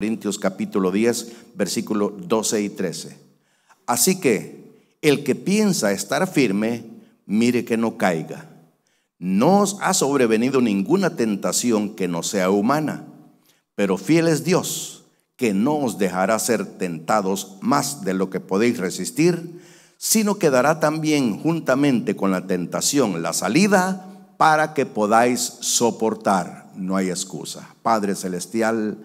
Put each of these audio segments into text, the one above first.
Corintios capítulo 10, versículo 12 y 13. Así que el que piensa estar firme, mire que no caiga. No os ha sobrevenido ninguna tentación que no sea humana, pero fiel es Dios, que no os dejará ser tentados más de lo que podéis resistir, sino que dará también juntamente con la tentación la salida para que podáis soportar. No hay excusa. Padre Celestial,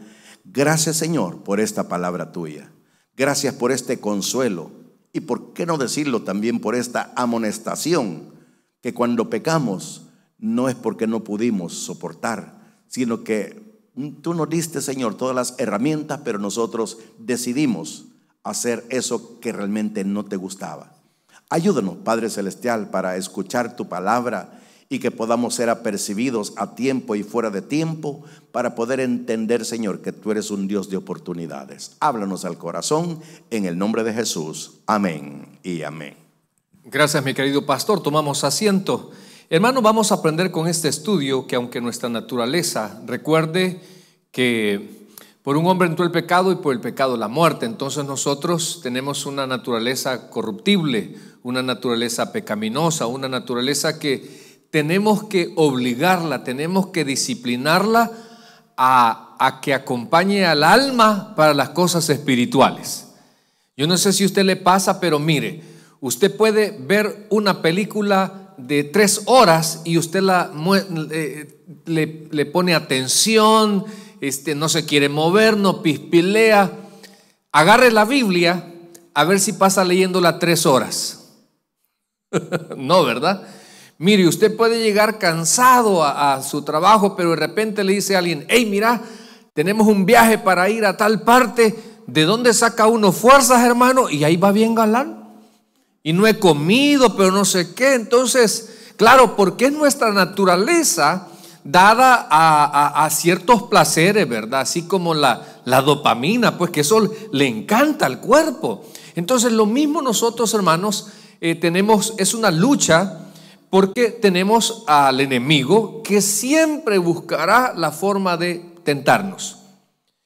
Gracias Señor por esta palabra tuya. Gracias por este consuelo. Y por qué no decirlo también por esta amonestación, que cuando pecamos no es porque no pudimos soportar, sino que mm, tú nos diste, Señor, todas las herramientas, pero nosotros decidimos hacer eso que realmente no te gustaba. Ayúdanos, Padre Celestial, para escuchar tu palabra y que podamos ser apercibidos a tiempo y fuera de tiempo para poder entender, Señor, que tú eres un Dios de oportunidades. Háblanos al corazón en el nombre de Jesús. Amén y amén. Gracias, mi querido pastor. Tomamos asiento. Hermano, vamos a aprender con este estudio que aunque nuestra naturaleza recuerde que por un hombre entró el pecado y por el pecado la muerte, entonces nosotros tenemos una naturaleza corruptible, una naturaleza pecaminosa, una naturaleza que tenemos que obligarla, tenemos que disciplinarla a, que acompañe al alma para las cosas espirituales. Yo no sé si a usted le pasa, pero mire, usted puede ver una película de tres horas y usted la, le, pone atención, este, no se quiere mover, no pispilea. Agarre la Biblia a ver si pasa leyéndola tres horas. no, ¿verdad? Mire, usted puede llegar cansado a, su trabajo, pero de repente le dice a alguien, hey, mira, tenemos un viaje para ir a tal parte, ¿de dónde saca uno fuerzas, hermano? Y ahí va bien galán. Y no he comido, pero no sé qué. Entonces, claro, porque es nuestra naturaleza dada a, ciertos placeres, ¿verdad? Así como la, dopamina, pues que eso le encanta al cuerpo. Entonces, lo mismo nosotros, hermanos, eh, tenemos, es una lucha porque tenemos al enemigo que siempre buscará la forma de tentarnos.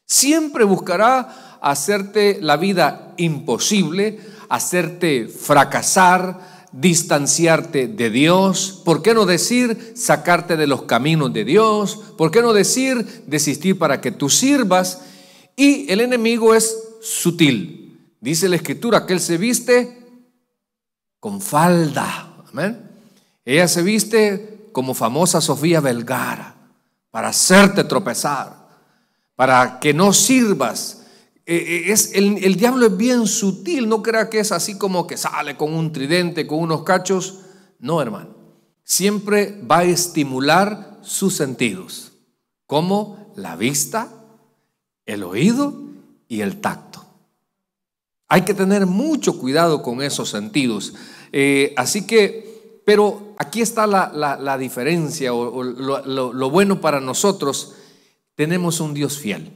Siempre buscará hacerte la vida imposible, hacerte fracasar, distanciarte de Dios. ¿Por qué no decir sacarte de los caminos de Dios? ¿Por qué no decir desistir para que tú sirvas? Y el enemigo es sutil. Dice la escritura que él se viste con falda. Amén. Ella se viste como famosa Sofía Belgara, para hacerte tropezar, para que no sirvas. E, e, es, el, diablo es bien sutil, no crea que es así como que sale con un tridente, con unos cachos. No, hermano. Siempre va a estimular sus sentidos, como la vista, el oído y el tacto. Hay que tener mucho cuidado con esos sentidos. Eh, así que, pero aquí está la, diferencia o, lo, bueno para nosotros. Tenemos un Dios fiel.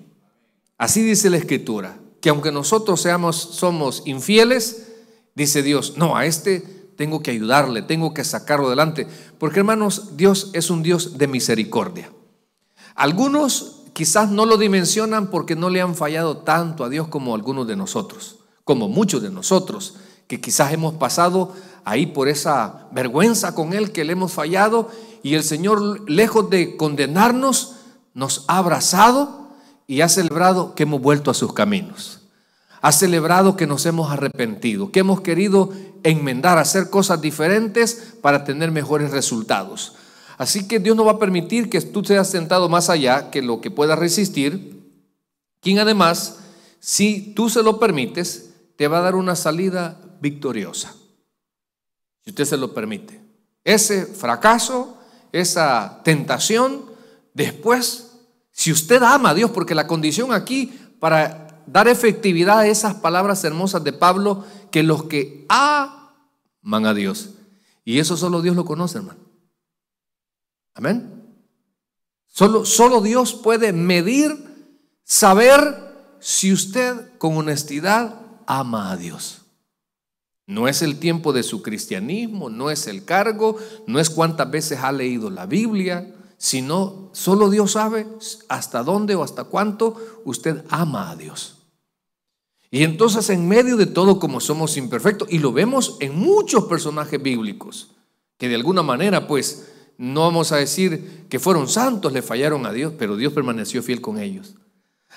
Así dice la Escritura, que aunque nosotros seamos, somos infieles, dice Dios, no, a este tengo que ayudarle, tengo que sacarlo adelante. Porque hermanos, Dios es un Dios de misericordia. Algunos quizás no lo dimensionan porque no le han fallado tanto a Dios como algunos de nosotros, como muchos de nosotros, que quizás hemos pasado ahí por esa vergüenza con Él que le hemos fallado y el Señor, lejos de condenarnos, nos ha abrazado y ha celebrado que hemos vuelto a sus caminos. Ha celebrado que nos hemos arrepentido, que hemos querido enmendar, hacer cosas diferentes para tener mejores resultados. Así que Dios no va a permitir que tú seas sentado más allá que lo que puedas resistir, quien además, si tú se lo permites, te va a dar una salida victoriosa si usted se lo permite. Ese fracaso, esa tentación, después, si usted ama a Dios, porque la condición aquí para dar efectividad a esas palabras hermosas de Pablo, que los que aman a Dios, y eso solo Dios lo conoce, hermano. Amén. Solo, solo Dios puede medir, saber si usted con honestidad ama a Dios. No es el tiempo de su cristianismo, no es el cargo, no es cuántas veces ha leído la Biblia, sino solo Dios sabe hasta dónde o hasta cuánto usted ama a Dios. Y entonces en medio de todo como somos imperfectos, y lo vemos en muchos personajes bíblicos, que de alguna manera pues no vamos a decir que fueron santos, le fallaron a Dios, pero Dios permaneció fiel con ellos.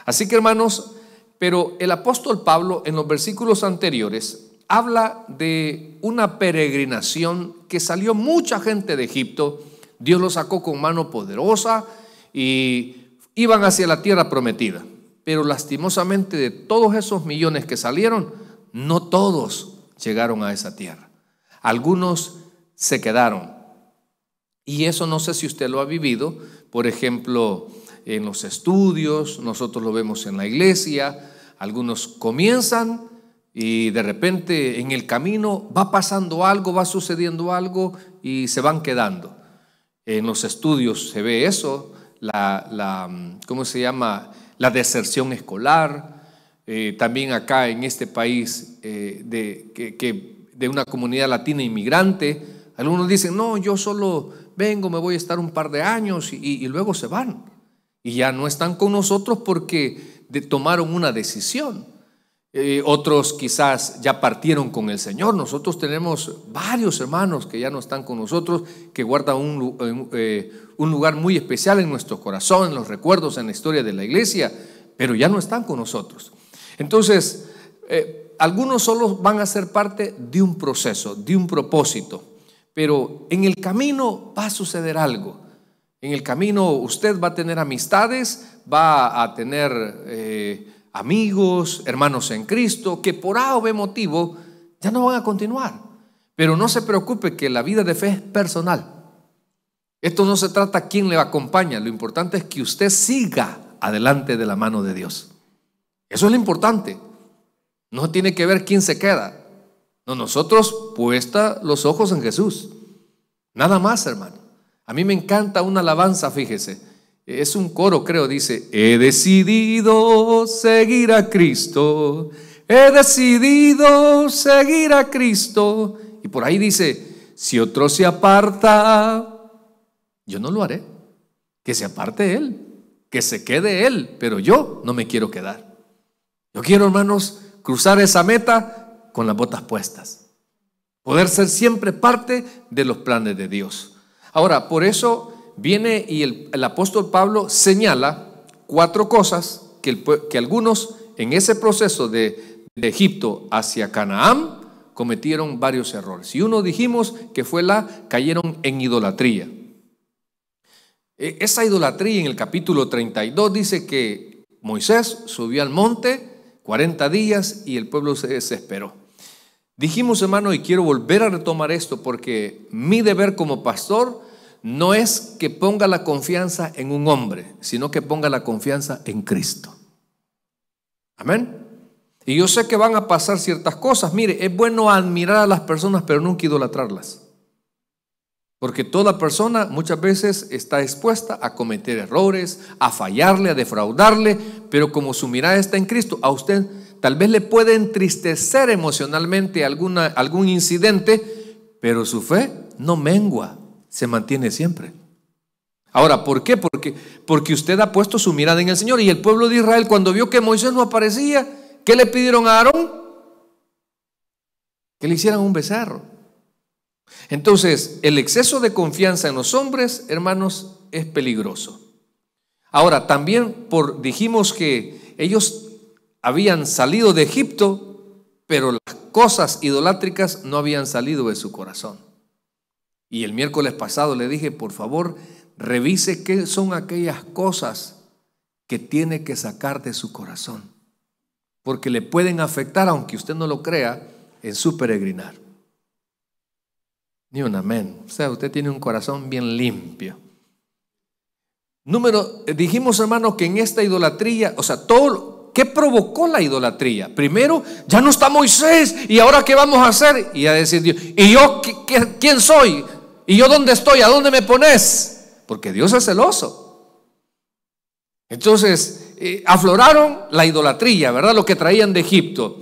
Así que hermanos, pero el apóstol Pablo en los versículos anteriores habla de una peregrinación que salió mucha gente de Egipto. Dios los sacó con mano poderosa y iban hacia la tierra prometida. Pero lastimosamente de todos esos millones que salieron, no todos llegaron a esa tierra. Algunos se quedaron. Y eso no sé si usted lo ha vivido, por ejemplo, en los estudios, nosotros lo vemos en la iglesia, algunos comienzan y de repente en el camino va pasando algo, va sucediendo algo y se van quedando. En los estudios se ve eso, la, mm, ¿cómo se llama? La deserción escolar. Eh, también acá en este país eh, de, que, de una comunidad latina inmigrante, algunos dicen, no, yo solo vengo, me voy a estar un par de años y, luego se van. Y ya no están con nosotros porque tomaron una decisión. Eh, otros quizás ya partieron con el Señor. Nosotros tenemos varios hermanos que ya no están con nosotros, que guardan eh, un, lugar muy especial en nuestro corazón, en los recuerdos, en la historia de la iglesia, pero ya no están con nosotros. Entonces, eh, algunos solo van a ser parte de un proceso, de un propósito, pero en el camino va a suceder algo. En el camino usted va a tener amistades, va a tener amigos, hermanos en Cristo, que por A o B motivo ya no van a continuar. Pero no se preocupe que la vida de fe es personal. Esto no se trata de quién le acompaña, lo importante es que usted siga adelante de la mano de Dios. Eso es lo importante. No tiene que ver quién se queda. No, nosotros puesta los ojos en Jesús. Nada más, hermano. A mí me encanta una alabanza, fíjese es un coro, creo, dice, he decidido seguir a Cristo, he decidido seguir a Cristo. Y por ahí dice, si otro se aparta, yo no lo haré. Que se aparte él, que se quede él, pero yo no me quiero quedar. Yo quiero, hermanos, cruzar esa meta con las botas puestas. Poder ser siempre parte de los planes de Dios. Ahora, por eso viene y el, apóstol Pablo señala cuatro cosas que, algunos en ese proceso de, de Egipto hacia Canaán cometieron varios errores. Y uno dijimos que fue la, cayeron en idolatría. E, esa idolatría en el capítulo 32 dice que Moisés subió al monte 40 días y el pueblo se desesperó. Dijimos, hermano, y quiero volver a retomar esto porque mi deber como pastor no es que ponga la confianza en un hombre, sino que ponga la confianza en Cristo. Amén. Y yo sé que van a pasar ciertas cosas. Mire, es bueno admirar a las personas, pero nunca idolatrarlas. Porque toda persona muchas veces está expuesta a cometer errores, a fallarle, a defraudarle, pero como su mirada está en Cristo, a usted tal vez le puede entristecer emocionalmente alguna, algún incidente, pero su fe no mengua se mantiene siempre. Ahora, ¿por qué? Porque, porque usted ha puesto su mirada en el Señor. Y el pueblo de Israel, cuando vio que Moisés no aparecía, ¿qué le pidieron a Aarón? Que le hicieran un becerro. Entonces, el exceso de confianza en los hombres, hermanos, es peligroso. Ahora, también por, dijimos que ellos habían salido de Egipto, pero las cosas idolátricas no habían salido de su corazón. Y el miércoles pasado le dije, por favor, revise qué son aquellas cosas que tiene que sacar de su corazón, porque le pueden afectar, aunque usted no lo crea, en su peregrinar. Ni un amén. O sea, usted tiene un corazón bien limpio. Número, eh, dijimos hermanos que en esta idolatría, o sea, todo, ¿qué provocó la idolatría? Primero, ya no está Moisés, ¿y ahora qué vamos a hacer? Y a decir Dios, ¿y yo quién soy? ¿Y yo dónde estoy? ¿A dónde me pones? Porque Dios es celoso. Entonces, eh, afloraron la idolatría, ¿verdad? Lo que traían de Egipto.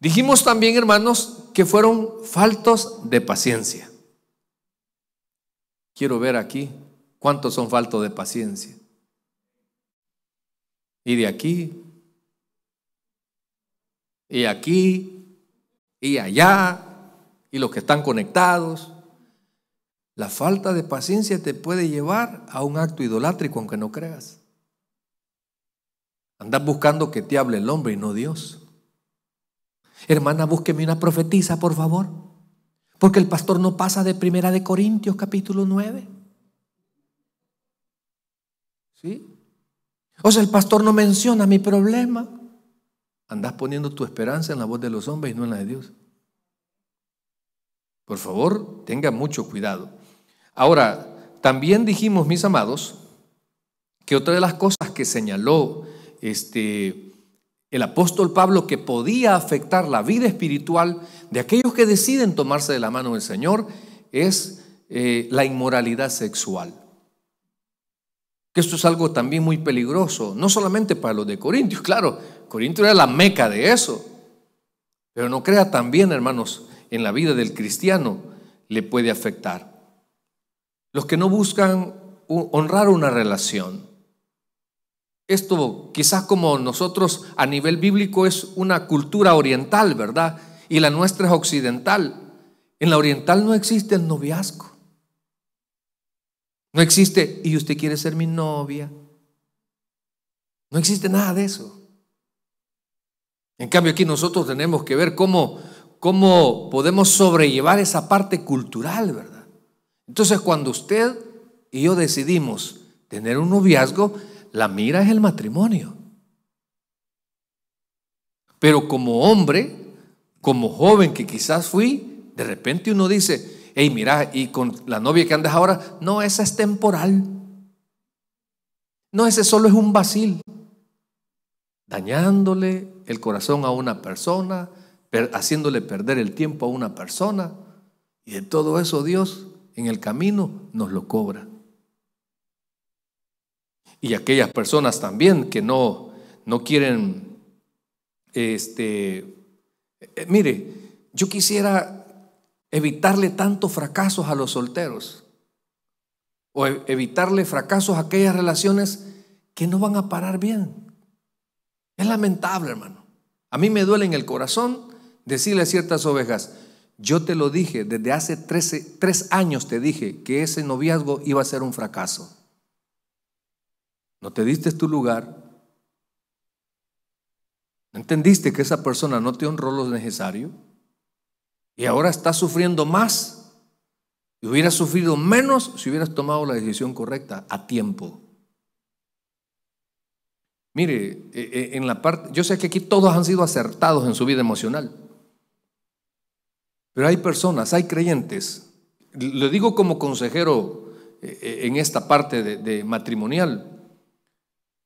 Dijimos también, hermanos, que fueron faltos de paciencia. Quiero ver aquí cuántos son faltos de paciencia. Y de aquí, y aquí, y allá, y los que están conectados. La falta de paciencia te puede llevar a un acto idolátrico aunque no creas. Andas buscando que te hable el hombre y no Dios. Hermana, búsqueme una profetisa, por favor. Porque el pastor no pasa de Primera de Corintios capítulo 9. ¿Sí? O sea, el pastor no menciona mi problema. Andas poniendo tu esperanza en la voz de los hombres y no en la de Dios. Por favor, tenga mucho cuidado. Ahora, también dijimos, mis amados, que otra de las cosas que señaló este, el apóstol Pablo que podía afectar la vida espiritual de aquellos que deciden tomarse de la mano del Señor es eh, la inmoralidad sexual. Que esto es algo también muy peligroso, no solamente para los de Corintios, claro, Corintios era la meca de eso, pero no crea también, hermanos, en la vida del cristiano le puede afectar los que no buscan honrar una relación. Esto quizás como nosotros a nivel bíblico es una cultura oriental, ¿verdad? Y la nuestra es occidental. En la oriental no existe el noviazgo. No existe, y usted quiere ser mi novia. No existe nada de eso. En cambio aquí nosotros tenemos que ver cómo, cómo podemos sobrellevar esa parte cultural, ¿verdad? Entonces, cuando usted y yo decidimos tener un noviazgo, la mira es el matrimonio. Pero como hombre, como joven que quizás fui, de repente uno dice, hey, mira, y con la novia que andas ahora, no, esa es temporal. No, ese solo es un vacil. Dañándole el corazón a una persona, haciéndole perder el tiempo a una persona. Y de todo eso Dios en el camino nos lo cobra. Y aquellas personas también que no, no quieren, este, eh, mire, yo quisiera evitarle tantos fracasos a los solteros o e, evitarle fracasos a aquellas relaciones que no van a parar bien. Es lamentable, hermano. A mí me duele en el corazón decirle a ciertas ovejas, yo te lo dije, desde hace tres años te dije que ese noviazgo iba a ser un fracaso. No te diste tu lugar. No entendiste que esa persona no te honró lo necesario. Y ahora estás sufriendo más. Y hubieras sufrido menos si hubieras tomado la decisión correcta a tiempo. Mire, e, e, en la parte, yo sé que aquí todos han sido acertados en su vida emocional. Pero hay personas, hay creyentes, lo digo como consejero eh, eh, en esta parte de, matrimonial,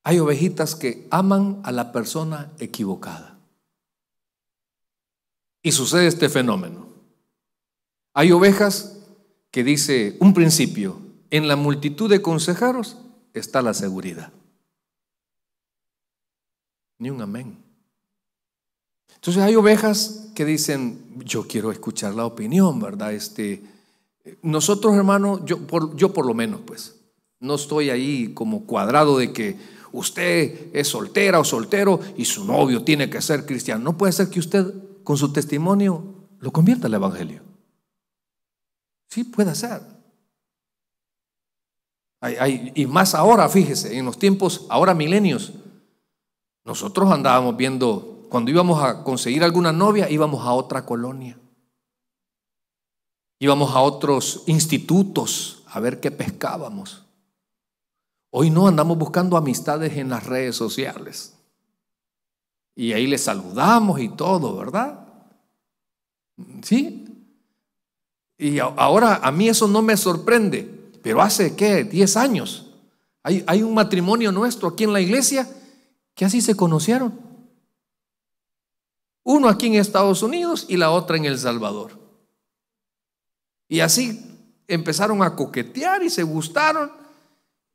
hay ovejitas que aman a la persona equivocada. Y sucede este fenómeno. Hay ovejas que dice un principio, en la multitud de consejeros está la seguridad. Ni un amén. Entonces hay ovejas que dicen, yo quiero escuchar la opinión, ¿verdad? Este, nosotros, hermano, yo por, yo por lo menos, pues, no estoy ahí como cuadrado de que usted es soltera o soltero y su novio tiene que ser cristiano. No puede ser que usted con su testimonio lo convierta al Evangelio. Sí puede ser. y más ahora, fíjese, en los tiempos, ahora milenios, nosotros andábamos viendo cuando íbamos a conseguir alguna novia, íbamos a otra colonia. Íbamos a otros institutos a ver qué pescábamos. Hoy no andamos buscando amistades en las redes sociales. Y ahí les saludamos y todo, ¿verdad? ¿Sí? Y ahora a mí eso no me sorprende, pero hace qué, 10 años. Hay, hay un matrimonio nuestro aquí en la iglesia que así se conocieron. Uno aquí en Estados Unidos y la otra en El Salvador. Y así empezaron a coquetear y se gustaron.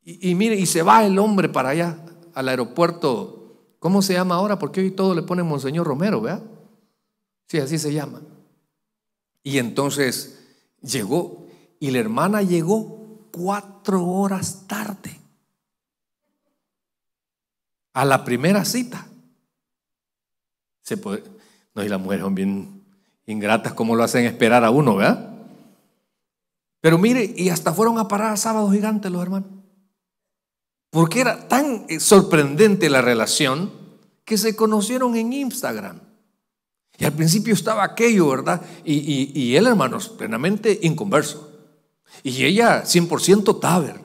Y, mire, y se va el hombre para allá, al aeropuerto. ¿Cómo se llama ahora? Porque hoy todo le pone Monseñor Romero, ¿verdad? Sí, así se llama. Y entonces llegó, y la hermana llegó cuatro horas tarde a la primera cita. No, y las mujeres son bien ingratas, como lo hacen esperar a uno, ¿verdad? Pero mire, y hasta fueron a parar a sábado gigante los hermanos. Porque era tan eh, sorprendente la relación que se conocieron en Instagram. Y al principio estaba aquello, ¿verdad? Y, él, hermanos, plenamente inconverso. Y ella, 100% taber.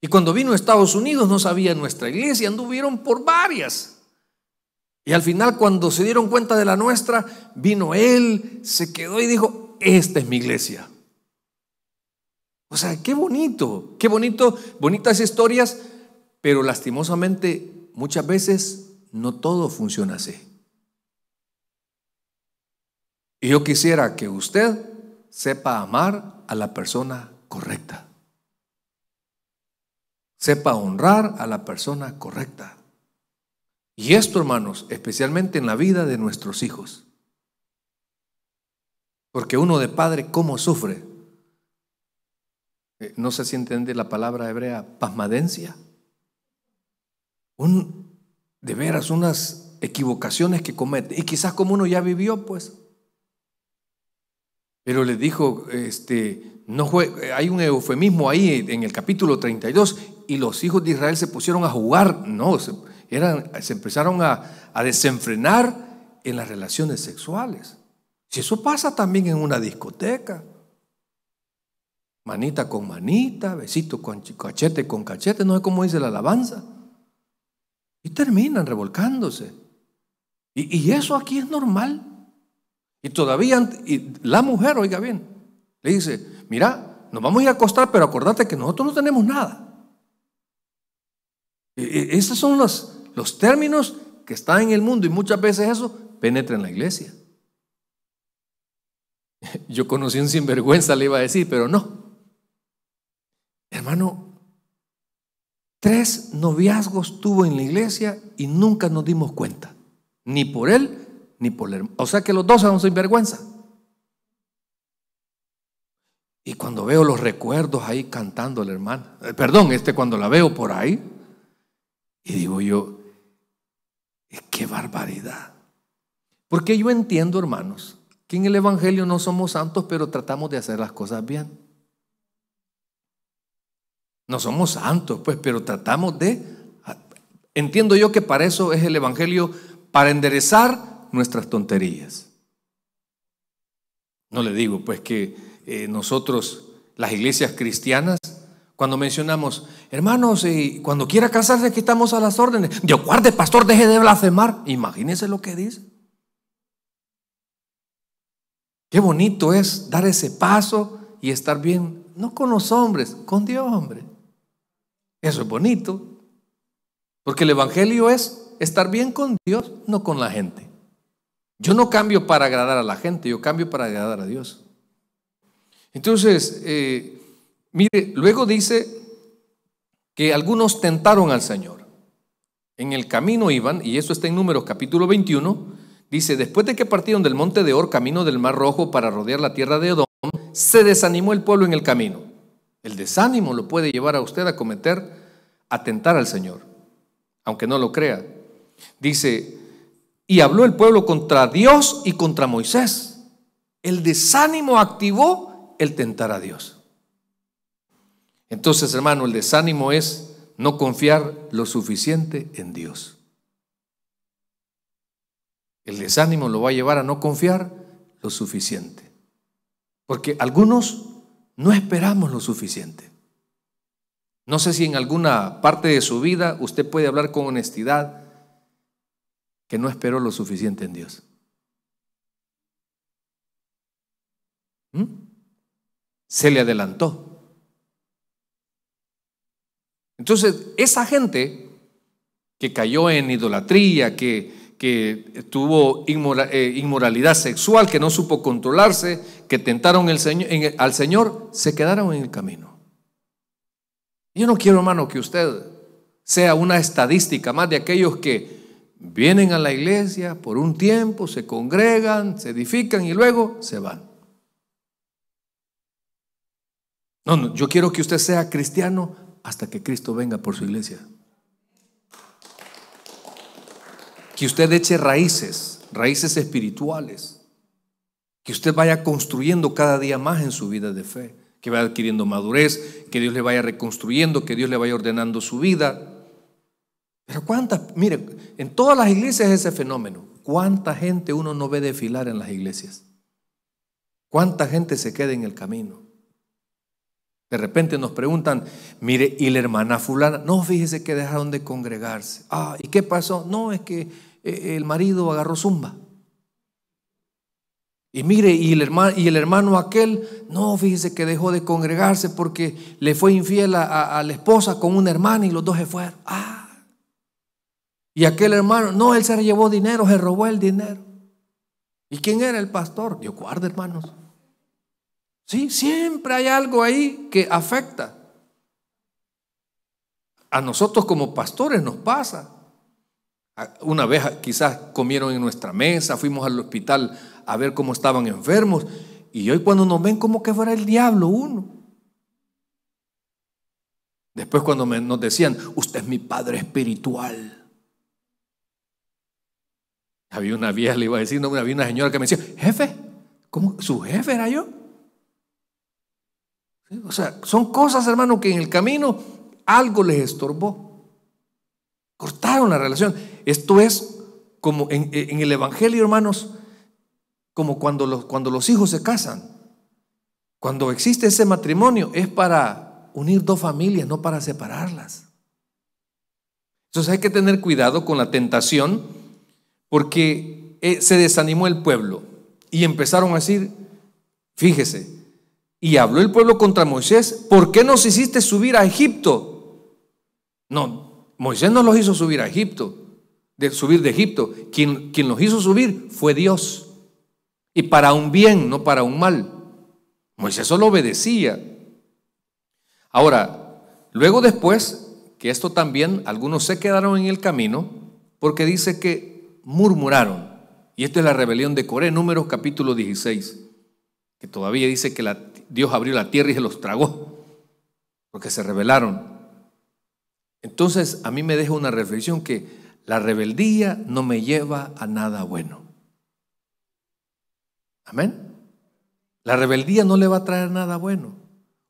Y cuando vino a Estados Unidos no sabía nuestra iglesia, anduvieron por varias. Y al final, cuando se dieron cuenta de la nuestra, vino él, se quedó y dijo, esta es mi iglesia. O sea, qué bonito, qué bonito, bonitas historias, pero lastimosamente muchas veces no todo funciona así. Y yo quisiera que usted sepa amar a la persona correcta. Sepa honrar a la persona correcta. Y esto, hermanos, especialmente en la vida de nuestros hijos. Porque uno de padre, ¿cómo sufre? Eh, no sé si entiende la palabra hebrea pasmadencia. Un, de veras, unas equivocaciones que comete. Y quizás como uno ya vivió, pues. Pero le dijo, este, no eh, hay un eufemismo ahí en el capítulo 32, y los hijos de Israel se pusieron a jugar. No, se, se empezaron a, desenfrenar en las relaciones sexuales. Si eso pasa también en una discoteca, manita con manita, besito con cachete con cachete, no es como dice la alabanza. Y terminan revolcándose. Y, eso aquí es normal. Y todavía la mujer, oiga bien, le dice, mira, nos vamos a ir a acostar, pero acordate que nosotros no tenemos nada. E, e, esas son las, los términos que están en el mundo y muchas veces eso penetra en la iglesia. Yo conocí un sinvergüenza, le iba a decir, pero no. Hermano, tres noviazgos tuvo en la iglesia y nunca nos dimos cuenta, ni por él ni por el hermano. O sea que los dos son sinvergüenza. Y cuando veo los recuerdos ahí cantando el hermano eh, perdón, este cuando la veo por ahí, y digo yo, Qué barbaridad. Porque yo entiendo, hermanos, que en el Evangelio no somos santos, pero tratamos de hacer las cosas bien. No somos santos, pues, pero tratamos de... Entiendo yo que para eso es el Evangelio, para enderezar nuestras tonterías. No le digo, pues, que eh, nosotros, las iglesias cristianas, cuando mencionamos, hermanos, y cuando quiera casarse, quitamos a las órdenes. Dios guarde, pastor, deje de blasfemar. Imagínense lo que dice. Qué bonito es dar ese paso y estar bien, no con los hombres, con Dios, hombre. Eso es bonito. Porque el Evangelio es estar bien con Dios, no con la gente. Yo no cambio para agradar a la gente, yo cambio para agradar a Dios. Entonces, eh, Mire, luego dice que algunos tentaron al Señor. En el camino iban, y eso está en Números capítulo 21, dice, después de que partieron del monte de Or, camino del Mar Rojo, para rodear la tierra de Edom, se desanimó el pueblo en el camino. El desánimo lo puede llevar a usted a cometer, a tentar al Señor, aunque no lo crea. Dice, y habló el pueblo contra Dios y contra Moisés. El desánimo activó el tentar a Dios. Entonces, hermano, el desánimo es no confiar lo suficiente en Dios. El desánimo lo va a llevar a no confiar lo suficiente. Porque algunos no esperamos lo suficiente. No sé si en alguna parte de su vida usted puede hablar con honestidad que no esperó lo suficiente en Dios. ¿Mm? Se le adelantó. Entonces, esa gente que cayó en idolatría, que, que tuvo eh, inmoralidad sexual, que no supo controlarse, que tentaron al Señor, se quedaron en el camino. Yo no quiero, hermano, que usted sea una estadística más de aquellos que vienen a la iglesia por un tiempo, se congregan, se edifican y luego se van. No, no, yo quiero que usted sea cristiano hasta que Cristo venga por su iglesia. Que usted eche raíces, raíces espirituales. Que usted vaya construyendo cada día más en su vida de fe. Que vaya adquiriendo madurez, que Dios le vaya reconstruyendo, que Dios le vaya ordenando su vida. Pero cuántas, mire, en todas las iglesias ese fenómeno. ¿Cuánta gente uno no ve desfilar en las iglesias? ¿Cuánta gente se queda en el camino? De repente nos preguntan, mire, ¿y la hermana fulana? No, fíjese que dejaron de congregarse. Ah, ¿y qué pasó? No, es que eh, el marido agarró zumba. Y mire, y el, hermano, aquel, no, fíjese que dejó de congregarse porque le fue infiel a, la esposa con una hermana y los dos se fueron. Ah. Y aquel hermano, no, él se llevó dinero, se robó el dinero. ¿Y quién era el pastor? Dios guarda, hermanos. Sí, siempre hay algo ahí que afecta. A nosotros como pastores nos pasa. Una vez quizás comieron en nuestra mesa, fuimos al hospital a ver cómo estaban enfermos y hoy cuando nos ven como que fuera el diablo uno. Después cuando nos decían, usted es mi padre espiritual. Había una vieja, le iba a decir, había una señora que me decía, jefe, su jefe era yo? O sea, son cosas, hermano, que en el camino algo les estorbó. Cortaron la relación. Esto es como en, en el Evangelio, hermanos, como cuando los, cuando los hijos se casan. Cuando existe ese matrimonio es para unir dos familias, no para separarlas. Entonces hay que tener cuidado con la tentación porque eh, se desanimó el pueblo y empezaron a decir, fíjese, y habló el pueblo contra Moisés, ¿por qué nos hiciste subir a Egipto? No, Moisés no los hizo subir a Egipto, de subir de Egipto. Quien, quien los hizo subir fue Dios. Y para un bien, no para un mal. Moisés solo obedecía. Ahora, luego después, que esto también, algunos se quedaron en el camino, porque dice que murmuraron. Y esta es la rebelión de Coré, números capítulo 16, que todavía dice que la Dios abrió la tierra y se los tragó, porque se rebelaron. Entonces a mí me deja una reflexión que la rebeldía no me lleva a nada bueno. Amén. La rebeldía no le va a traer nada bueno.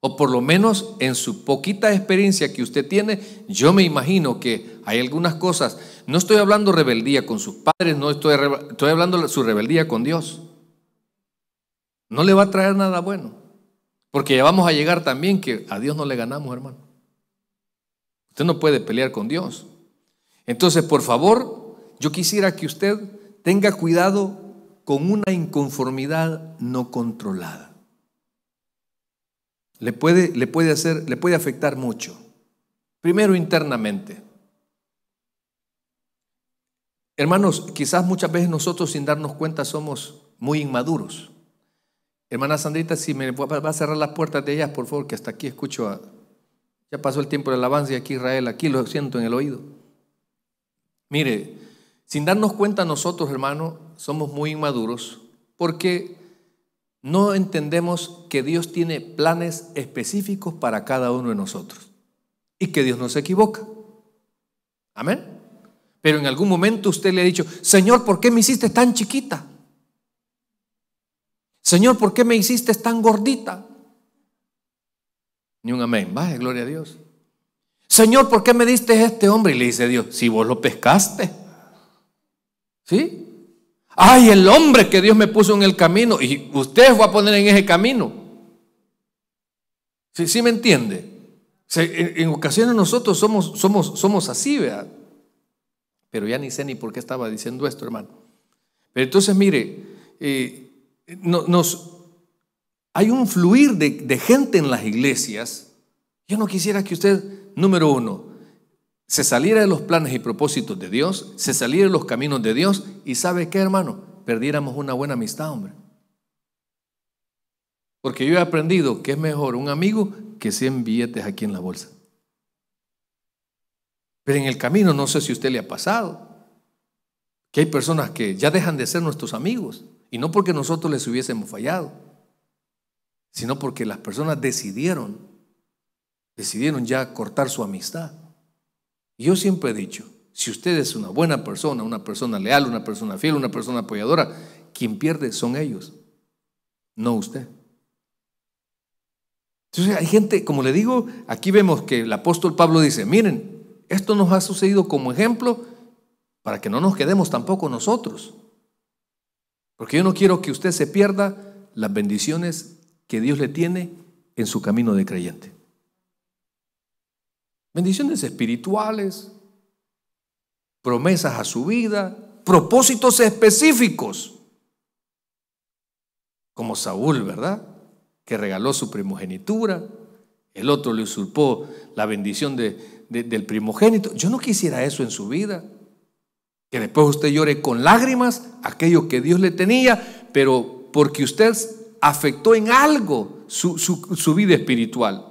O por lo menos en su poquita experiencia que usted tiene, yo me imagino que hay algunas cosas. No estoy hablando rebeldía con sus padres, no estoy, estoy hablando su rebeldía con Dios. No le va a traer nada bueno. Porque ya vamos a llegar también que a Dios no le ganamos, hermano. Usted no puede pelear con Dios. Entonces, por favor, yo quisiera que usted tenga cuidado con una inconformidad no controlada. Le puede, le puede hacer, le puede afectar mucho. Primero internamente. Hermanos, quizás muchas veces nosotros sin darnos cuenta somos muy inmaduros. Hermana Sandrita, si me va a cerrar las puertas de ellas, por favor, que hasta aquí escucho. ya pasó el tiempo de alabanza y aquí Israel, aquí lo siento en el oído. Mire, sin darnos cuenta nosotros, hermano, somos muy inmaduros porque no entendemos que Dios tiene planes específicos para cada uno de nosotros y que Dios no se equivoca. Amén. Pero en algún momento usted le ha dicho, Señor, ¿por qué me hiciste tan chiquita? Señor, ¿por qué me hiciste tan gordita? Ni un amén. Vaya, gloria a Dios. Señor, ¿por qué me diste este hombre? Y le dice Dios, si vos lo pescaste. ¿Sí? Ay, el hombre que Dios me puso en el camino y usted va a poner en ese camino. ¿Sí, sí me entiende? En, ocasiones nosotros somos, somos, somos así, ¿verdad? Pero ya ni sé ni por qué estaba diciendo esto, hermano. Pero entonces, mire, eh, nos, hay un fluir de, de, gente en las iglesias. Yo no quisiera que usted, número uno, se saliera de los planes y propósitos de Dios, se saliera de los caminos de Dios y sabe qué, hermano, perdiéramos una buena amistad, hombre. Porque yo he aprendido que es mejor un amigo que 100 billetes aquí en la bolsa. Pero en el camino no sé si a usted le ha pasado, que hay personas que ya dejan de ser nuestros amigos y no porque nosotros les hubiésemos fallado, sino porque las personas decidieron, decidieron ya cortar su amistad. Y yo siempre he dicho, si usted es una buena persona, una persona leal, una persona fiel, una persona apoyadora, quien pierde son ellos, no usted. Entonces hay gente, como le digo, aquí vemos que el apóstol Pablo dice, miren, esto nos ha sucedido como ejemplo para que no nos quedemos tampoco nosotros. Porque yo no quiero que usted se pierda las bendiciones que Dios le tiene en su camino de creyente. Bendiciones espirituales, promesas a su vida, propósitos específicos. Como Saúl, ¿verdad? Que regaló su primogenitura, el otro le usurpó la bendición del primogénito. Yo no quisiera eso en su vida. Que después usted llore con lágrimas aquello que Dios le tenía, pero porque usted afectó en algo su, vida espiritual.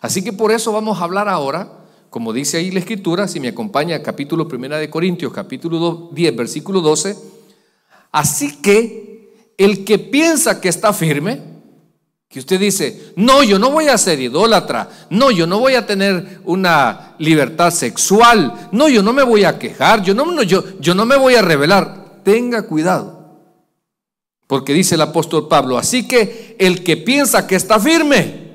Así que por eso vamos a hablar ahora, como dice ahí la Escritura, si me acompaña capítulo 1 de Corintios, capítulo 2, 10, versículo 12. Así que el que piensa que está firme, que usted dice, no, yo no voy a ser idólatra, no, yo no voy a tener una libertad sexual, no, yo no me voy a quejar, yo no, no yo, yo no me voy a revelar Tenga cuidado. Porque dice el apóstol Pablo, así que el que piensa que está firme,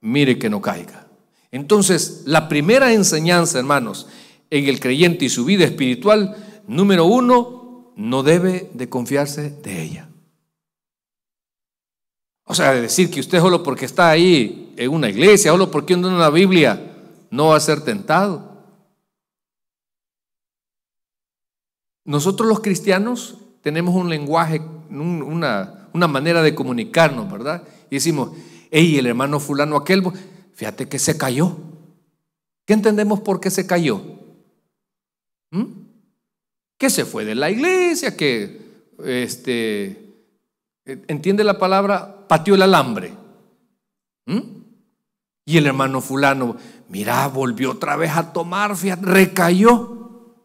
mire que no caiga. Entonces, la primera enseñanza, hermanos, en el creyente y su vida espiritual, número uno, no debe de confiarse de ella. O sea, de decir que usted solo porque está ahí en una iglesia, solo porque uno en la Biblia, no va a ser tentado. Nosotros los cristianos tenemos un lenguaje, una, manera de comunicarnos, ¿verdad? Y decimos, hey, el hermano fulano aquel, fíjate que se cayó. ¿Qué entendemos por qué se cayó? ¿Qué ¿Mm? Que se fue de la iglesia, que este, eh, entiende la palabra, pateó el alambre. ¿Mm? Y el hermano fulano, mira, volvió otra vez a tomar, recayó.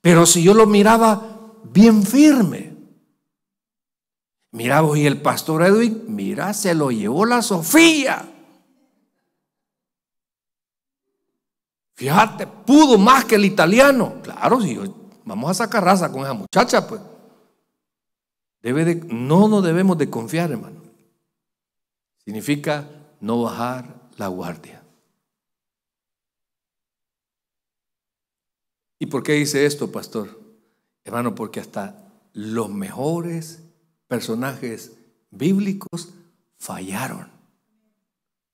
Pero si yo lo miraba bien firme, miraba y el pastor Edwin, mira, se lo llevó la Sofía. Fíjate, pudo más que el italiano. Claro, si yo, vamos a sacar raza con esa muchacha, pues. Debe no nos debemos de confiar, hermano. Significa no bajar la guardia. ¿Y por qué dice esto, pastor? Hermano, porque hasta los mejores personajes bíblicos fallaron.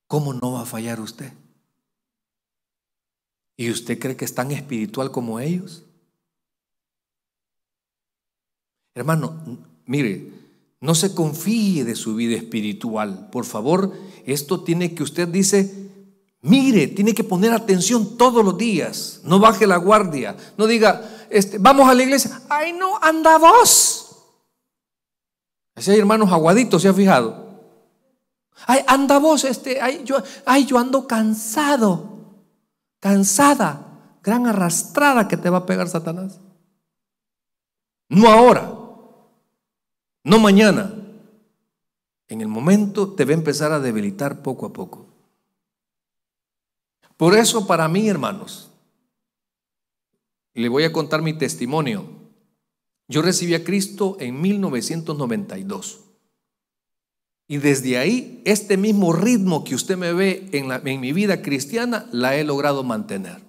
¿Cómo no va a fallar usted? ¿Y usted cree que es tan espiritual como ellos? Hermano, Mire, no se confíe de su vida espiritual. Por favor, esto tiene que usted dice, mire, tiene que poner atención todos los días. No baje la guardia. No diga, este, vamos a la iglesia. Ay, no, anda vos. Ese hermanos aguaditos, ¿se ha fijado? Ay, anda vos, este, ay, yo, ay, yo ando cansado, cansada, gran arrastrada que te va a pegar Satanás. No ahora, no mañana. En el momento te va a empezar a debilitar poco a poco. Por eso para mí, hermanos, le voy a contar mi testimonio. Yo recibí a Cristo en 1992. Y desde ahí, este mismo ritmo que usted me ve en, en mi vida cristiana, la he logrado mantener.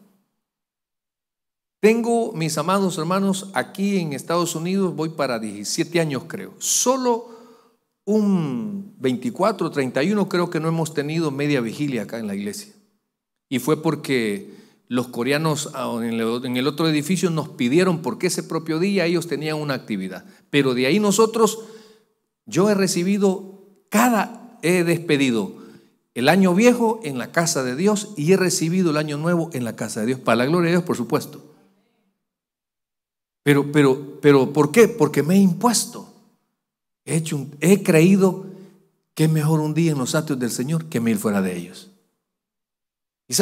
Tengo, mis amados hermanos, aquí en Estados Unidos voy para 17 años, creo. Solo un 24, 31 creo que no hemos tenido media vigilia acá en la iglesia. Y fue porque los coreanos ah, en el otro edificio nos pidieron porque ese propio día ellos tenían una actividad. Pero de ahí nosotros, yo he recibido cada, he despedido el año viejo en la casa de Dios y he recibido el año nuevo en la casa de Dios, para la gloria de Dios, por supuesto. Pero, pero, pero, ¿por qué? Porque me he impuesto. He, hecho he creído que es mejor un día en los atrios del Señor que mil fuera de ellos.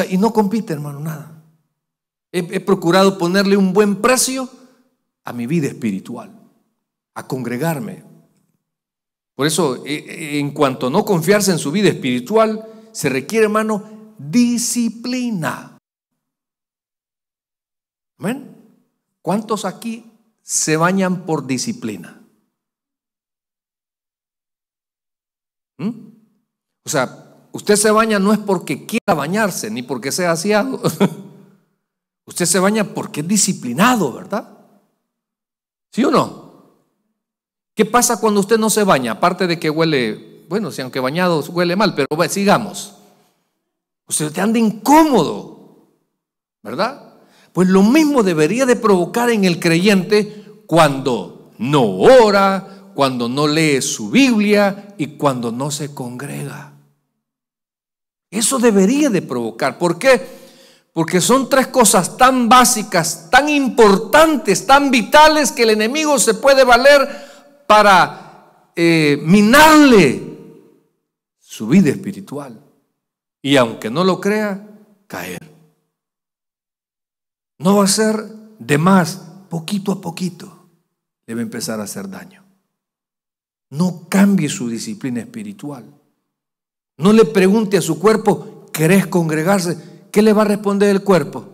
Y, no compite, hermano, nada. He, he procurado ponerle un buen precio a mi vida espiritual, a congregarme. Por eso, e, e, en cuanto a no confiarse en su vida espiritual, se requiere, hermano, disciplina. Amén. ¿Cuántos aquí se bañan por disciplina? ¿Mm? O sea, usted se baña no es porque quiera bañarse, ni porque sea aseado. usted se baña porque es disciplinado, ¿verdad? ¿Sí o no? ¿Qué pasa cuando usted no se baña? Aparte de que huele, bueno, si aunque bañado huele mal, pero sigamos. Usted pues anda incómodo, ¿verdad? Pues lo mismo debería de provocar en el creyente cuando no ora, cuando no lee su Biblia y cuando no se congrega. Eso debería de provocar. ¿Por qué? Porque son tres cosas tan básicas, tan importantes, tan vitales que el enemigo se puede valer para eh, minarle su vida espiritual. Y aunque no lo crea, caer. No va a ser de más, poquito a poquito le va a empezar a hacer daño. No cambie su disciplina espiritual. No le pregunte a su cuerpo, ¿querés congregarse? ¿Qué le va a responder el cuerpo?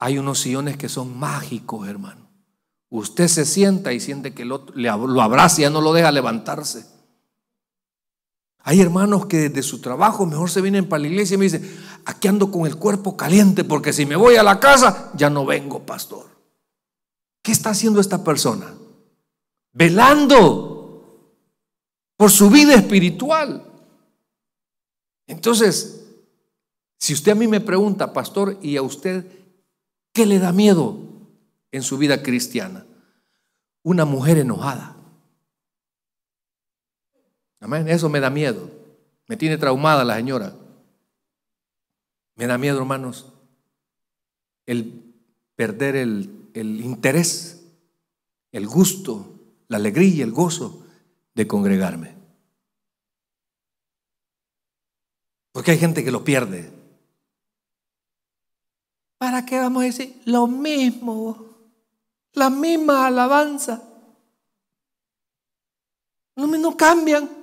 Hay unos sillones que son mágicos, hermano. Usted se sienta y siente que lo abraza y ya no lo deja levantarse. Hay hermanos que desde su trabajo mejor se vienen para la iglesia y me dicen, aquí ando con el cuerpo caliente porque si me voy a la casa ya no vengo, pastor. ¿Qué está haciendo esta persona? Velando por su vida espiritual. Entonces, si usted a mí me pregunta, pastor, ¿y a usted qué le da miedo en su vida cristiana? Una mujer enojada. Amén. Eso me da miedo. Me tiene traumada la señora. Me da miedo, hermanos, el perder el, interés, el gusto, la alegría y el gozo de congregarme. Porque hay gente que lo pierde. ¿Para qué vamos a decir lo mismo? La misma alabanza. No, no cambian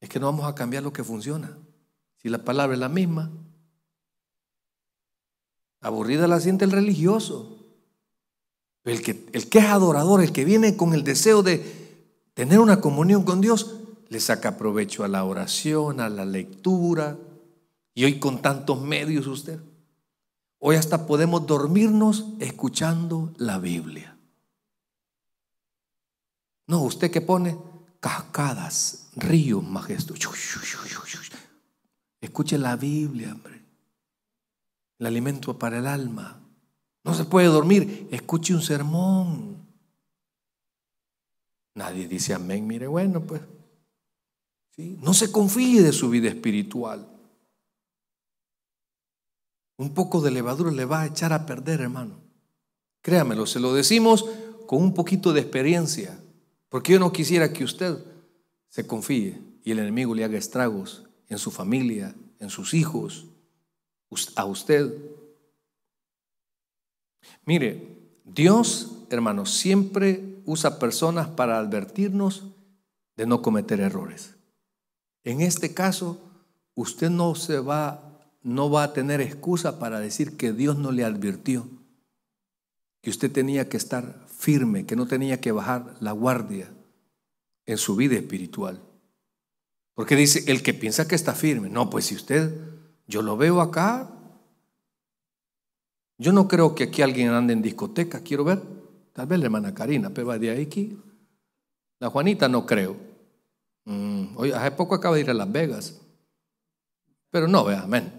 es que no vamos a cambiar lo que funciona. Si la palabra es la misma, aburrida la siente el religioso. El que, el que es adorador, el que viene con el deseo de tener una comunión con Dios, le saca provecho a la oración, a la lectura. Y hoy con tantos medios usted, hoy hasta podemos dormirnos escuchando la Biblia. No, usted que pone, cascadas, ríos majestuosos. Escuche la Biblia, hombre. El alimento para el alma. No se puede dormir. Escuche un sermón. Nadie dice amén. Mire, bueno, pues. No se confíe de su vida espiritual. Un poco de levadura le va a echar a perder, hermano. Créamelo, se lo decimos con un poquito de experiencia. Porque yo no quisiera que usted se confíe y el enemigo le haga estragos en su familia, en sus hijos, a usted. Mire, Dios, hermanos, siempre usa personas para advertirnos de no cometer errores. En este caso, usted no se va no va a tener excusa para decir que Dios no le advirtió que usted tenía que estar firme, que no tenía que bajar la guardia en su vida espiritual. Porque dice, el que piensa que está firme, no, pues si usted, yo lo veo acá, yo no creo que aquí alguien ande en discoteca, quiero ver, tal vez la hermana Karina, pero de ahí aquí, la Juanita no creo. hoy mm, hace poco acaba de ir a Las Vegas, pero no, vea, amén.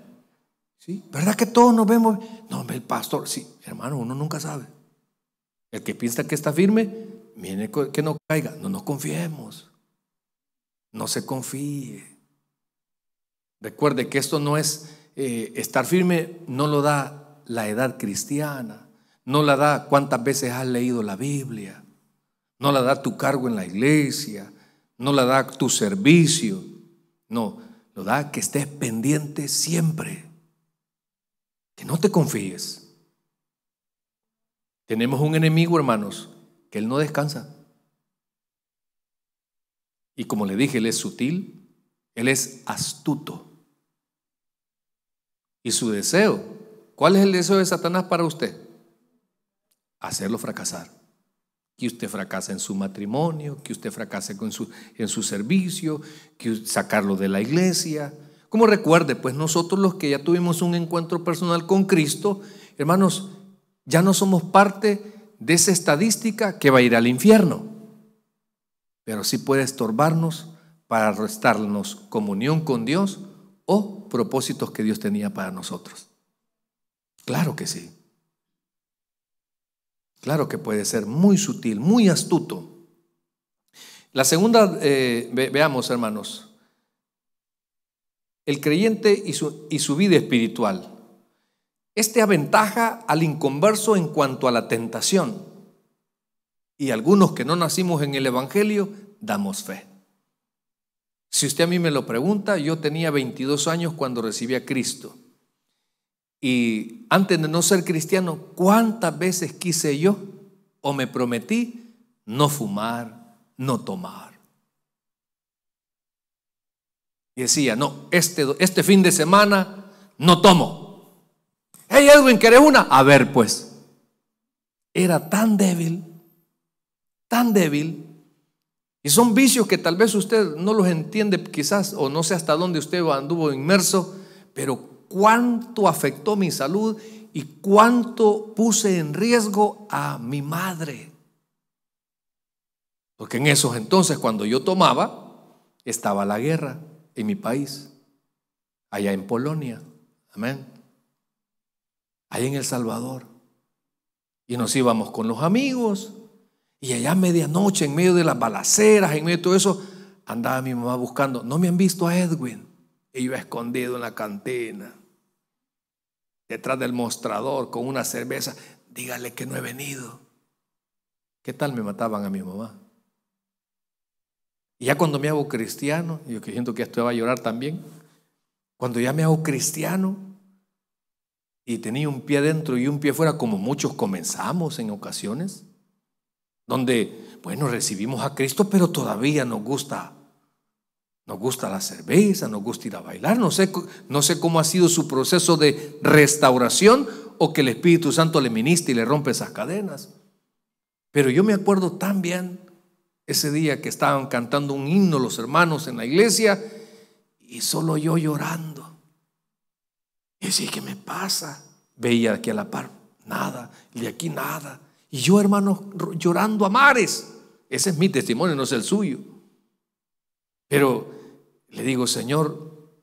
¿Sí? ¿Verdad que todos nos vemos? No, el pastor, sí, hermano, uno nunca sabe. El que piensa que está firme, viene que no caiga. No nos confiemos. No se confíe. Recuerde que esto no es eh, estar firme, no lo da la edad cristiana, no la da cuántas veces has leído la Biblia, no la da tu cargo en la iglesia, no la da tu servicio, no, lo da que estés pendiente siempre, que no te confíes. Tenemos un enemigo, hermanos, que él no descansa. Y como le dije, él es sutil, él es astuto. Y su deseo, ¿cuál es el deseo de Satanás para usted? Hacerlo fracasar. Que usted fracase en su matrimonio, que usted fracase su, en su servicio, que sacarlo de la iglesia. Como recuerde, pues nosotros los que ya tuvimos un encuentro personal con Cristo, hermanos, ya no somos parte de esa estadística que va a ir al infierno, pero sí puede estorbarnos para restarnos comunión con Dios o propósitos que Dios tenía para nosotros. Claro que sí. Claro que puede ser muy sutil, muy astuto. La segunda, eh, veamos hermanos, el creyente y su, y su vida espiritual. Este aventaja al inconverso en cuanto a la tentación. Y algunos que no nacimos en el Evangelio damos fe. Si usted a mí me lo pregunta, yo tenía 22 años cuando recibí a Cristo. Y antes de no ser cristiano, ¿cuántas veces quise yo o me prometí no fumar, no tomar? Y decía, no, este, este fin de semana no tomo. Hey Edwin, ¿querés una? A ver, pues. Era tan débil, tan débil. Y son vicios que tal vez usted no los entiende quizás o no sé hasta dónde usted anduvo inmerso, pero cuánto afectó mi salud y cuánto puse en riesgo a mi madre. Porque en esos entonces, cuando yo tomaba, estaba la guerra en mi país, allá en Polonia. Amén ahí en El Salvador. Y nos íbamos con los amigos. Y allá a medianoche, en medio de las balaceras, en medio de todo eso, andaba mi mamá buscando. No me han visto a Edwin. Y yo escondido en la cantina, detrás del mostrador, con una cerveza. Dígale que no he venido. ¿Qué tal me mataban a mi mamá? Y ya cuando me hago cristiano, yo que siento que esto va a llorar también, cuando ya me hago cristiano, y tenía un pie dentro y un pie fuera, como muchos comenzamos en ocasiones, donde, bueno, recibimos a Cristo, pero todavía nos gusta. Nos gusta la cerveza, nos gusta ir a bailar. No sé, no sé cómo ha sido su proceso de restauración o que el Espíritu Santo le ministre y le rompe esas cadenas. Pero yo me acuerdo tan bien ese día que estaban cantando un himno los hermanos en la iglesia y solo yo llorando. Y decía, ¿qué me pasa? Veía aquí a la par nada, y de aquí nada. Y yo, hermanos, llorando a mares. Ese es mi testimonio, no es el suyo. Pero le digo, Señor,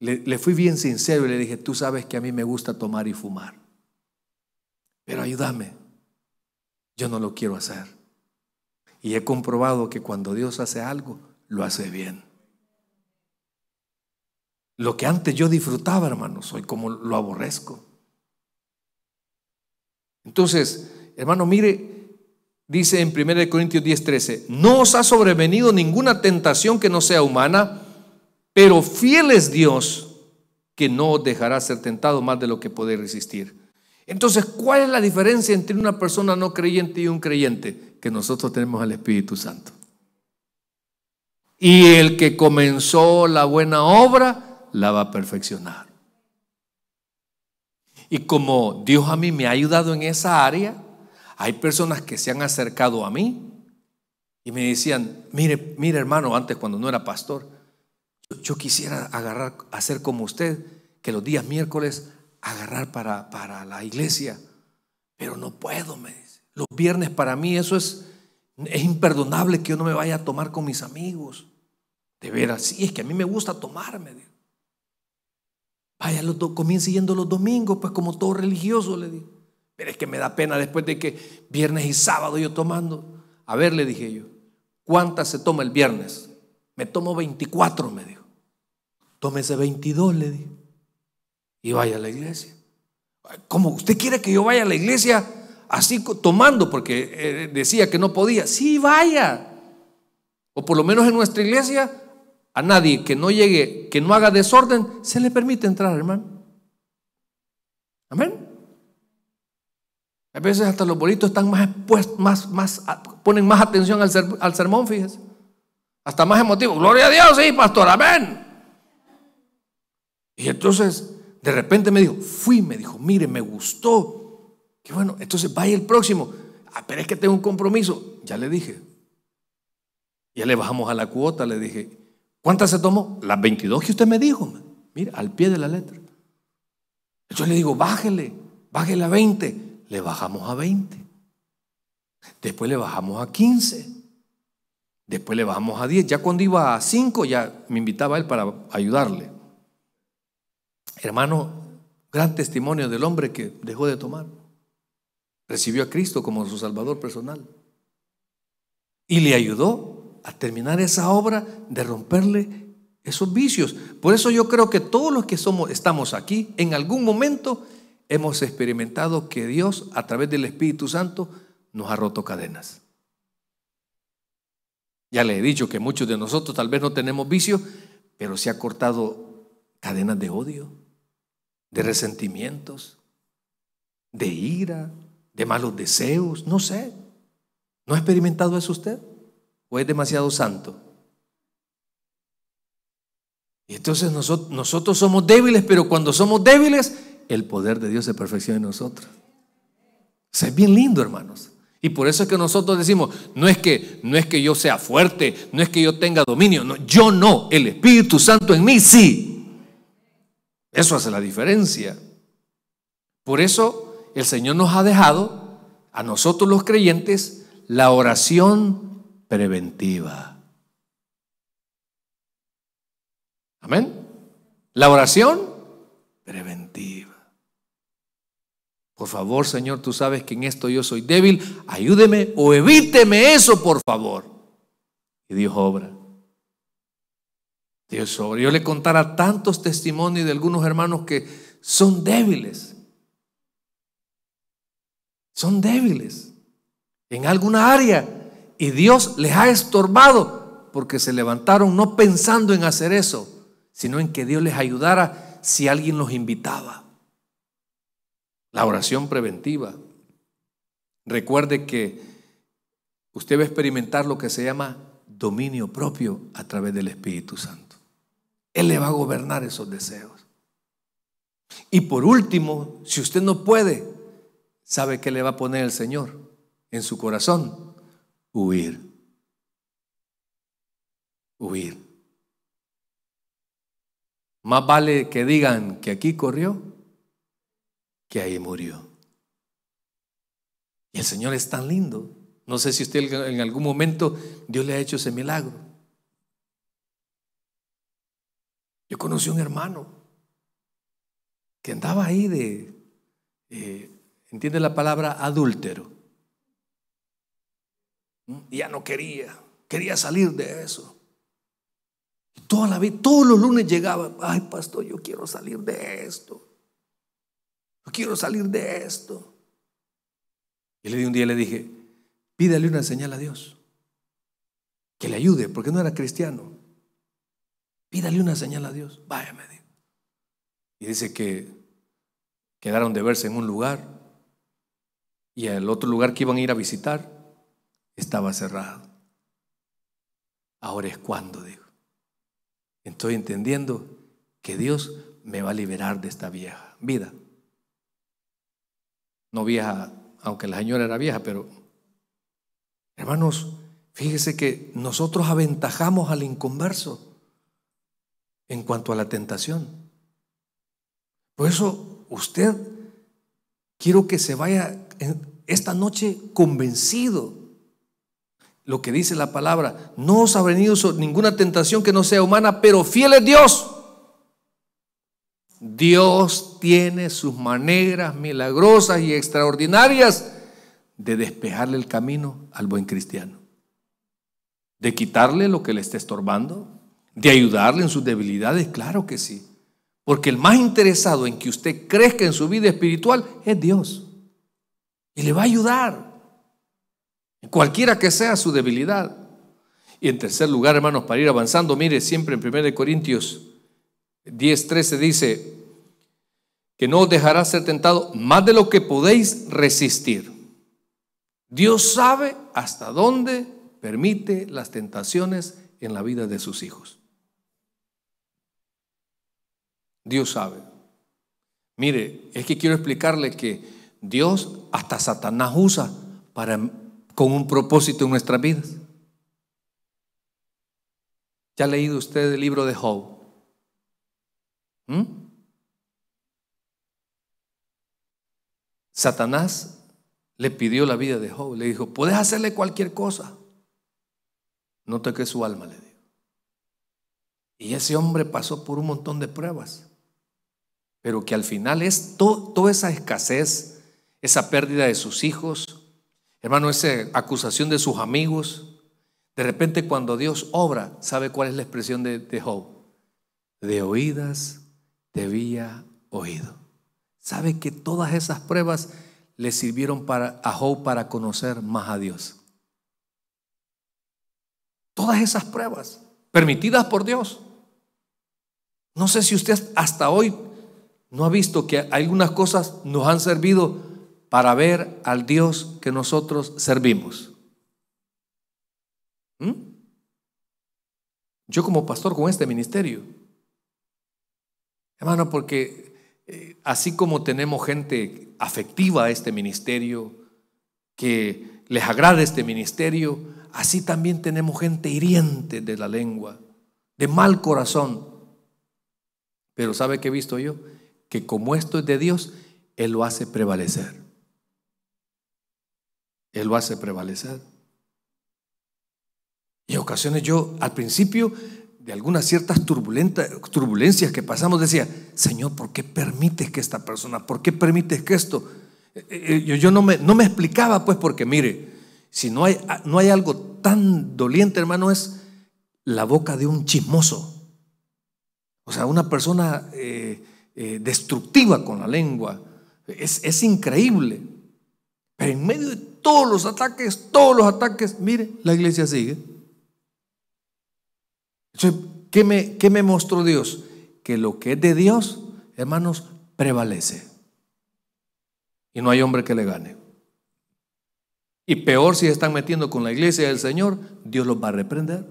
le, le, fui bien sincero y le dije, tú sabes que a mí me gusta tomar y fumar, pero ayúdame, yo no lo quiero hacer. Y he comprobado que cuando Dios hace algo, lo hace bien. Lo que antes yo disfrutaba, hermanos, hoy como lo aborrezco. Entonces, hermano, mire, dice en 1 Corintios 10:13, no os ha sobrevenido ninguna tentación que no sea humana, pero fiel es Dios que no os dejará ser tentado más de lo que podéis resistir. Entonces, ¿cuál es la diferencia entre una persona no creyente y un creyente? Que nosotros tenemos al Espíritu Santo. Y el que comenzó la buena obra, la va a perfeccionar. Y como Dios a mí me ha ayudado en esa área, hay personas que se han acercado a mí y me decían, mire, mire hermano, antes cuando no era pastor, yo, quisiera agarrar, hacer como usted, que los días miércoles agarrar para, la iglesia, pero no puedo, me Los viernes para mí eso es, es imperdonable que yo no me vaya a tomar con mis amigos. De veras, sí, es que a mí me gusta tomarme. Vaya, los comience yendo los domingos, pues como todo religioso, le di Pero es que me da pena después de que viernes y sábado yo tomando. A ver, le dije yo, ¿cuántas se toma el viernes? Me tomo 24, me dijo. Tómese 22, le dije. Y vaya a la iglesia. ¿Cómo usted quiere que yo vaya a la iglesia así tomando? Porque eh, decía que no podía. Sí, vaya. O por lo menos en nuestra iglesia a nadie que no llegue, que no haga desorden, se le permite entrar, hermano. Amén. A veces hasta los bolitos están más expuestos, más, más, ponen más atención al, sermón, fíjese. Hasta más emotivo. Gloria a Dios, sí, pastor, amén. Y entonces, de repente me dijo, fui, me dijo, mire, me gustó. Que bueno, entonces vaya el próximo. Ah, pero es que tengo un compromiso. Ya le dije. Ya le bajamos a la cuota, le dije. ¿Cuántas se tomó? Las 22 que usted me dijo. Mira, al pie de la letra. Yo le digo, bájele, bájele a 20. Le bajamos a 20. Después le bajamos a 15. Después le bajamos a 10. Ya cuando iba a 5, ya me invitaba él para ayudarle. Hermano, gran testimonio del hombre que dejó de tomar. Recibió a Cristo como su Salvador personal. Y le ayudó a terminar esa obra de romperle esos vicios. Por eso yo creo que todos los que somos, estamos aquí, en algún momento hemos experimentado que Dios, a través del Espíritu Santo, nos ha roto cadenas. Ya le he dicho que muchos de nosotros tal vez no tenemos vicios, pero se ha cortado cadenas de odio, de resentimientos, de ira, de malos deseos, no sé. ¿No ha experimentado eso usted? o es demasiado santo. Y entonces nosotros, somos débiles, pero cuando somos débiles, el poder de Dios se perfecciona en nosotros. sea es bien lindo, hermanos. Y por eso es que nosotros decimos, no es que, no es que yo sea fuerte, no es que yo tenga dominio, yo no, el Espíritu Santo en mí sí. Eso hace la diferencia. Por eso el Señor nos ha dejado a nosotros los creyentes la oración preventiva. Amén. La oración preventiva. Por favor, Señor, tú sabes que en esto yo soy débil. Ayúdeme o evíteme eso, por favor. Y Dios obra. Dios obra. Yo le contara tantos testimonios de algunos hermanos que son débiles. Son débiles en alguna área y Dios les ha estorbado porque se levantaron no pensando en hacer eso, sino en que Dios les ayudara si alguien los invitaba. La oración preventiva. Recuerde que usted va a experimentar lo que se llama dominio propio a través del Espíritu Santo. Él le va a gobernar esos deseos. Y por último, si usted no puede, ¿sabe que le va a poner el Señor en su corazón? huir. Huir. Más vale que digan que aquí corrió que ahí murió. Y el Señor es tan lindo. No sé si usted en algún momento Dios le ha hecho ese milagro. Yo conocí un hermano que andaba ahí de, eh, entiende la palabra adúltero ya no quería, quería salir de eso. Y toda la vida, todos los lunes llegaba, ay pastor, yo quiero salir de esto. Yo quiero salir de esto. Y le di un día le dije, pídale una señal a Dios. Que le ayude, porque no era cristiano. Pídale una señal a Dios. váyame Y dice que quedaron de verse en un lugar y al otro lugar que iban a ir a visitar estaba cerrado. Ahora es cuando, digo. Estoy entendiendo que Dios me va a liberar de esta vieja vida. No vieja, aunque la señora era vieja, pero hermanos, fíjese que nosotros aventajamos al inconverso en cuanto a la tentación. Por eso usted quiero que se vaya esta noche convencido lo que dice la palabra. No os ha venido ninguna tentación que no sea humana, pero fiel es Dios. Dios tiene sus maneras milagrosas y extraordinarias de despejarle el camino al buen cristiano, de quitarle lo que le esté estorbando, de ayudarle en sus debilidades, claro que sí. Porque el más interesado en que usted crezca en su vida espiritual es Dios. Y le va a ayudar cualquiera que sea su debilidad. Y en tercer lugar, hermanos, para ir avanzando, mire, siempre en 1 Corintios 10, 13 dice, que no os dejará ser tentado más de lo que podéis resistir. Dios sabe hasta dónde permite las tentaciones en la vida de sus hijos. Dios sabe. Mire, es que quiero explicarle que Dios hasta Satanás usa para con un propósito en nuestras vidas. ¿Ya ha leído usted el libro de Job? ¿Mm? Satanás le pidió la vida de Job, le dijo, puedes hacerle cualquier cosa. No que su alma, le dijo. Y ese hombre pasó por un montón de pruebas, pero que al final es toda esa escasez, esa pérdida de sus hijos, Hermano, esa acusación de sus amigos, de repente cuando Dios obra, ¿sabe cuál es la expresión de, Job? De oídas te había oído. ¿Sabe que todas esas pruebas le sirvieron para, a Job para conocer más a Dios? Todas esas pruebas permitidas por Dios. No sé si usted hasta hoy no ha visto que algunas cosas nos han servido para ver al Dios que nosotros servimos. ¿Mm? Yo como pastor con este ministerio. Hermano, porque eh, así como tenemos gente afectiva a este ministerio, que les agrada este ministerio, así también tenemos gente hiriente de la lengua, de mal corazón. Pero ¿sabe qué he visto yo? Que como esto es de Dios, Él lo hace prevalecer. Él lo hace prevalecer. Y en ocasiones yo al principio de algunas ciertas turbulencias que pasamos decía, Señor, ¿por qué permites que esta persona, por qué permites que esto? Eh, eh, eh, yo, no, me, no me explicaba pues porque mire, si no hay, ah, no hay algo tan doliente hermano es la boca de un chismoso. O sea, una persona destructiva con la lengua. Es, es increíble. Pero en medio de todos los ataques, todos los ataques. Mire, la iglesia sigue. ¿Qué me, qué me mostró Dios? Que lo que es de Dios, hermanos, prevalece. Y no hay hombre que le gane. Y peor si están metiendo con la iglesia del Señor, Dios los va a reprender.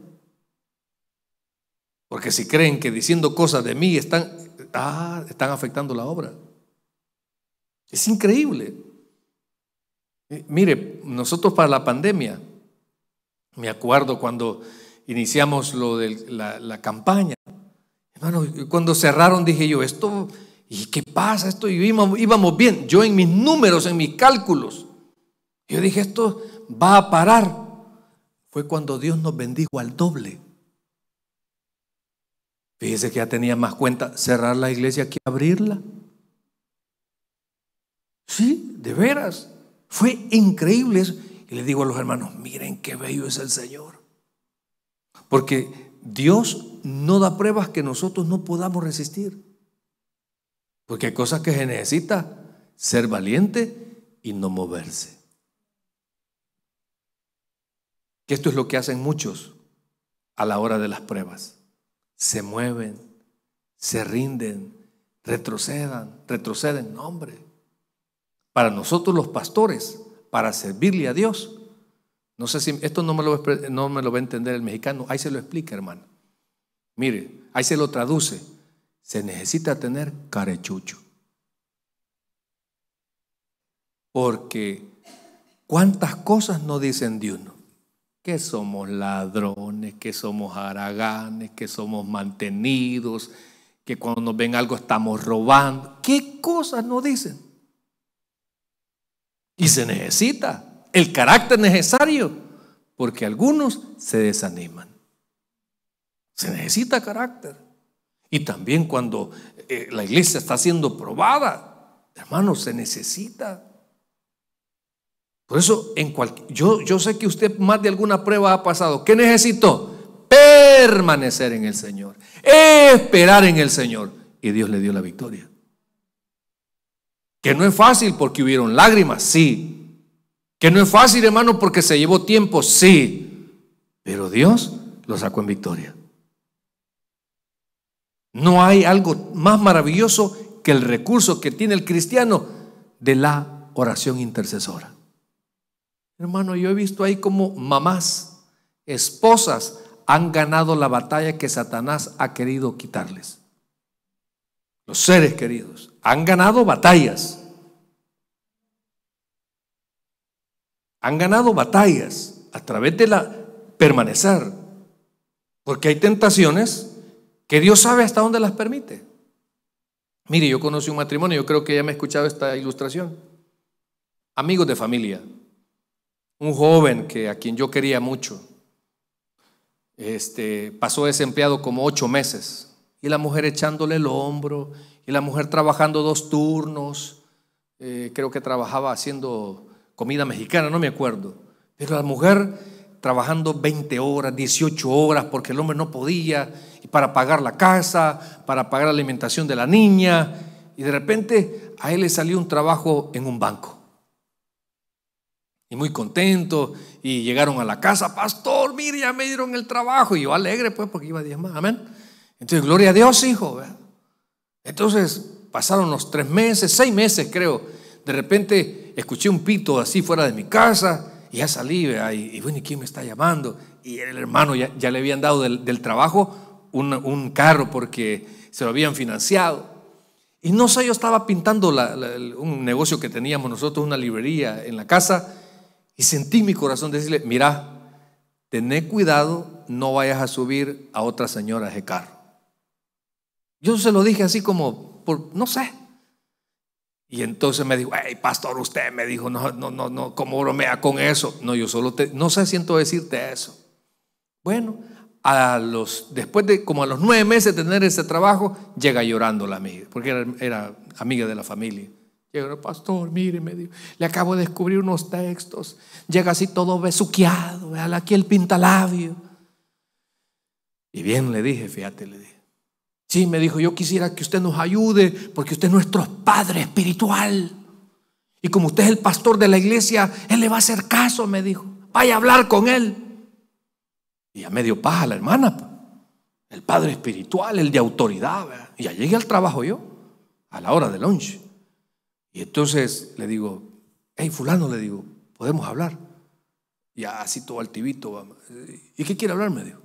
Porque si creen que diciendo cosas de mí están, ah, están afectando la obra. Es increíble. Eh, mire, nosotros para la pandemia, me acuerdo cuando iniciamos lo de la, campaña, hermano, cuando cerraron dije yo, esto, ¿y qué pasa? Esto íbamos, íbamos bien, yo en mis números, en mis cálculos, yo dije, esto va a parar. Fue cuando Dios nos bendijo al doble. Fíjese que ya tenía más cuenta cerrar la iglesia que abrirla. Sí, de veras. Fue increíble eso. Y le digo a los hermanos, miren qué bello es el Señor. Porque Dios no da pruebas que nosotros no podamos resistir. Porque hay cosas que se necesita ser valiente y no moverse. Que esto es lo que hacen muchos a la hora de las pruebas. Se mueven, se rinden, retrocedan, retroceden. No, hombre, para nosotros los pastores, para servirle a Dios. No sé si esto no me lo, no me lo va a entender el mexicano, ahí se lo explica, hermano. Mire, ahí se lo traduce. Se necesita tener carechucho. Porque cuántas cosas no dicen de uno. Que somos ladrones, que somos haraganes, que somos mantenidos, que cuando nos ven algo estamos robando. ¿Qué cosas no dicen? Y se necesita el carácter necesario, porque algunos se desaniman. Se necesita carácter. Y también cuando eh, la iglesia está siendo probada, hermanos, se necesita. Por eso, en yo, yo sé que usted más de alguna prueba ha pasado. ¿Qué necesitó? Permanecer en el Señor, esperar en el Señor. Y Dios le dio la victoria. Que no es fácil porque hubieron lágrimas, sí. Que no es fácil, hermano, porque se llevó tiempo, sí. Pero Dios lo sacó en victoria. No hay algo más maravilloso que el recurso que tiene el cristiano de la oración intercesora. Hermano, yo he visto ahí como mamás, esposas, han ganado la batalla que Satanás ha querido quitarles los seres queridos, han ganado batallas. Han ganado batallas a través de la permanecer. Porque hay tentaciones que Dios sabe hasta dónde las permite. Mire, yo conocí un matrimonio, yo creo que ya me he escuchado esta ilustración. Amigos de familia, un joven que a quien yo quería mucho, este, pasó desempleado como ocho meses y la mujer echándole el hombro, y la mujer trabajando dos turnos, eh, creo que trabajaba haciendo comida mexicana, no me acuerdo, pero la mujer trabajando 20 horas, 18 horas, porque el hombre no podía, y para pagar la casa, para pagar la alimentación de la niña, y de repente a él le salió un trabajo en un banco. Y muy contento, y llegaron a la casa, pastor, mire, ya me dieron el trabajo, y yo alegre, pues, porque iba a más, amén. Entonces, gloria a Dios, hijo. Entonces, pasaron los tres meses, seis meses creo. De repente escuché un pito así fuera de mi casa y ya salí, Y, bueno, ¿y quién me está llamando? Y el hermano ya, le habían dado del, trabajo un, carro porque se lo habían financiado. Y no sé, yo estaba pintando un negocio que teníamos nosotros, una librería en la casa, y sentí mi corazón decirle, mira, tené cuidado, no vayas a subir a otra señora de carro. Yo se lo dije así como, por, no sé. Y entonces me dijo, hey, pastor, usted me dijo, no, no, no, no, ¿cómo bromea con eso? No, yo solo te, no sé, siento decirte eso. Bueno, a los, después de como a los nueve meses de tener ese trabajo, llega llorando la amiga, porque era, amiga de la familia. Llega, pastor, mire, me dijo, le acabo de descubrir unos textos. Llega así todo besuqueado, aquí el pintalabio. Y bien le dije, fíjate, le dije. Sí, me dijo, yo quisiera que usted nos ayude porque usted es nuestro padre espiritual. Y como usted es el pastor de la iglesia, él le va a hacer caso, me dijo. Vaya a hablar con él. Y a medio paja la hermana. El padre espiritual, el de autoridad. Y ya llegué al trabajo yo, a la hora de lunch. Y entonces le digo, hey, fulano, le digo, podemos hablar. Y así todo altivito. ¿Y qué quiere hablar? Me dijo.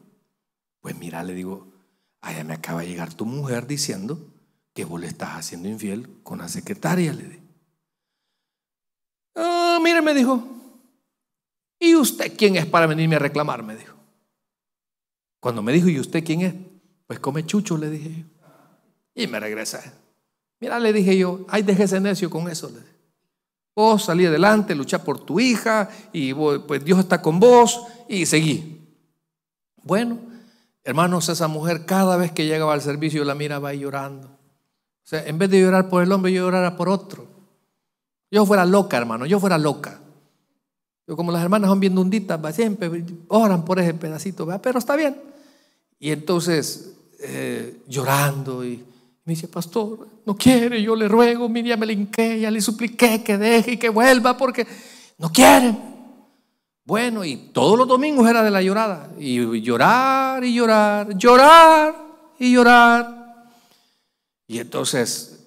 Pues mira, le digo, allá me acaba de llegar tu mujer diciendo que vos le estás haciendo infiel con la secretaria, le dije. Ah, mire, me dijo. ¿Y usted quién es para venirme a reclamar? Me dijo. Cuando me dijo, ¿y usted quién es? Pues come chucho, le dije yo. Y me regresé. Mira, le dije yo, ay, déjese necio con eso. Vos salí adelante, luchá por tu hija, y pues Dios está con vos, y seguí. Bueno, Hermanos, esa mujer cada vez que llegaba al servicio la miraba llorando. O sea, en vez de llorar por el hombre, yo llorara por otro. Yo fuera loca, hermano, yo fuera loca. Yo como las hermanas son bien va siempre oran por ese pedacito, va. pero está bien. Y entonces, eh, llorando, y me dice, pastor, no quiere, yo le ruego, día me le le supliqué que deje y que vuelva, porque no quiere. Bueno, y todos los domingos era de la llorada. Y llorar y llorar, llorar y llorar. Y entonces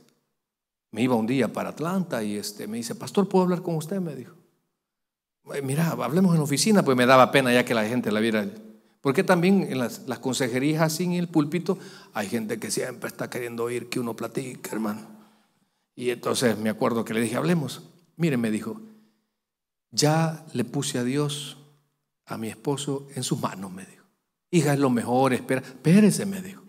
me iba un día para Atlanta y este, me dice, pastor, ¿puedo hablar con usted? Me dijo. Mira, hablemos en la oficina, pues me daba pena ya que la gente la viera. Porque también en las, consejerías así en el púlpito hay gente que siempre está queriendo oír que uno platique, hermano. Y entonces me acuerdo que le dije, hablemos. Miren, me dijo, ya le puse a Dios, a mi esposo, en sus manos, me dijo. Hija, es lo mejor, espera. Espérese, me dijo.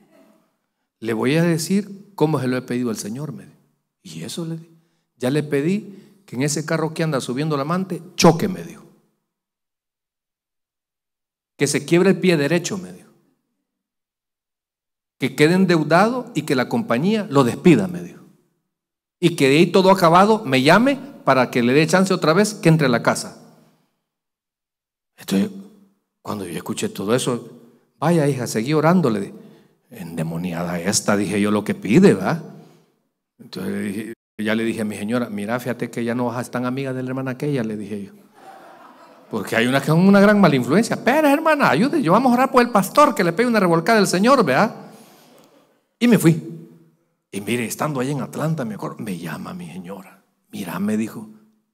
Le voy a decir cómo se lo he pedido al Señor, me dijo. Y eso le di. Ya le pedí que en ese carro que anda subiendo la amante, choque, me dijo. Que se quiebre el pie derecho, me dijo. Que quede endeudado y que la compañía lo despida, me dijo. Y que de ahí todo acabado me llame para que le dé chance otra vez que entre a la casa. Entonces, cuando yo escuché todo eso, vaya hija, seguí orándole. Endemoniada esta, dije yo lo que pide, ¿verdad? Entonces ya le dije a mi señora, mira, fíjate que ya no vas a tan amiga de la hermana aquella, le dije yo. Porque hay una, una gran mala influencia. Pero hermana, ayude, yo vamos a orar por el pastor que le pegue una revolcada del Señor, ¿verdad? Y me fui. Y mire, estando ahí en Atlanta, me acuerdo, me llama mi señora. Mira, me dijo,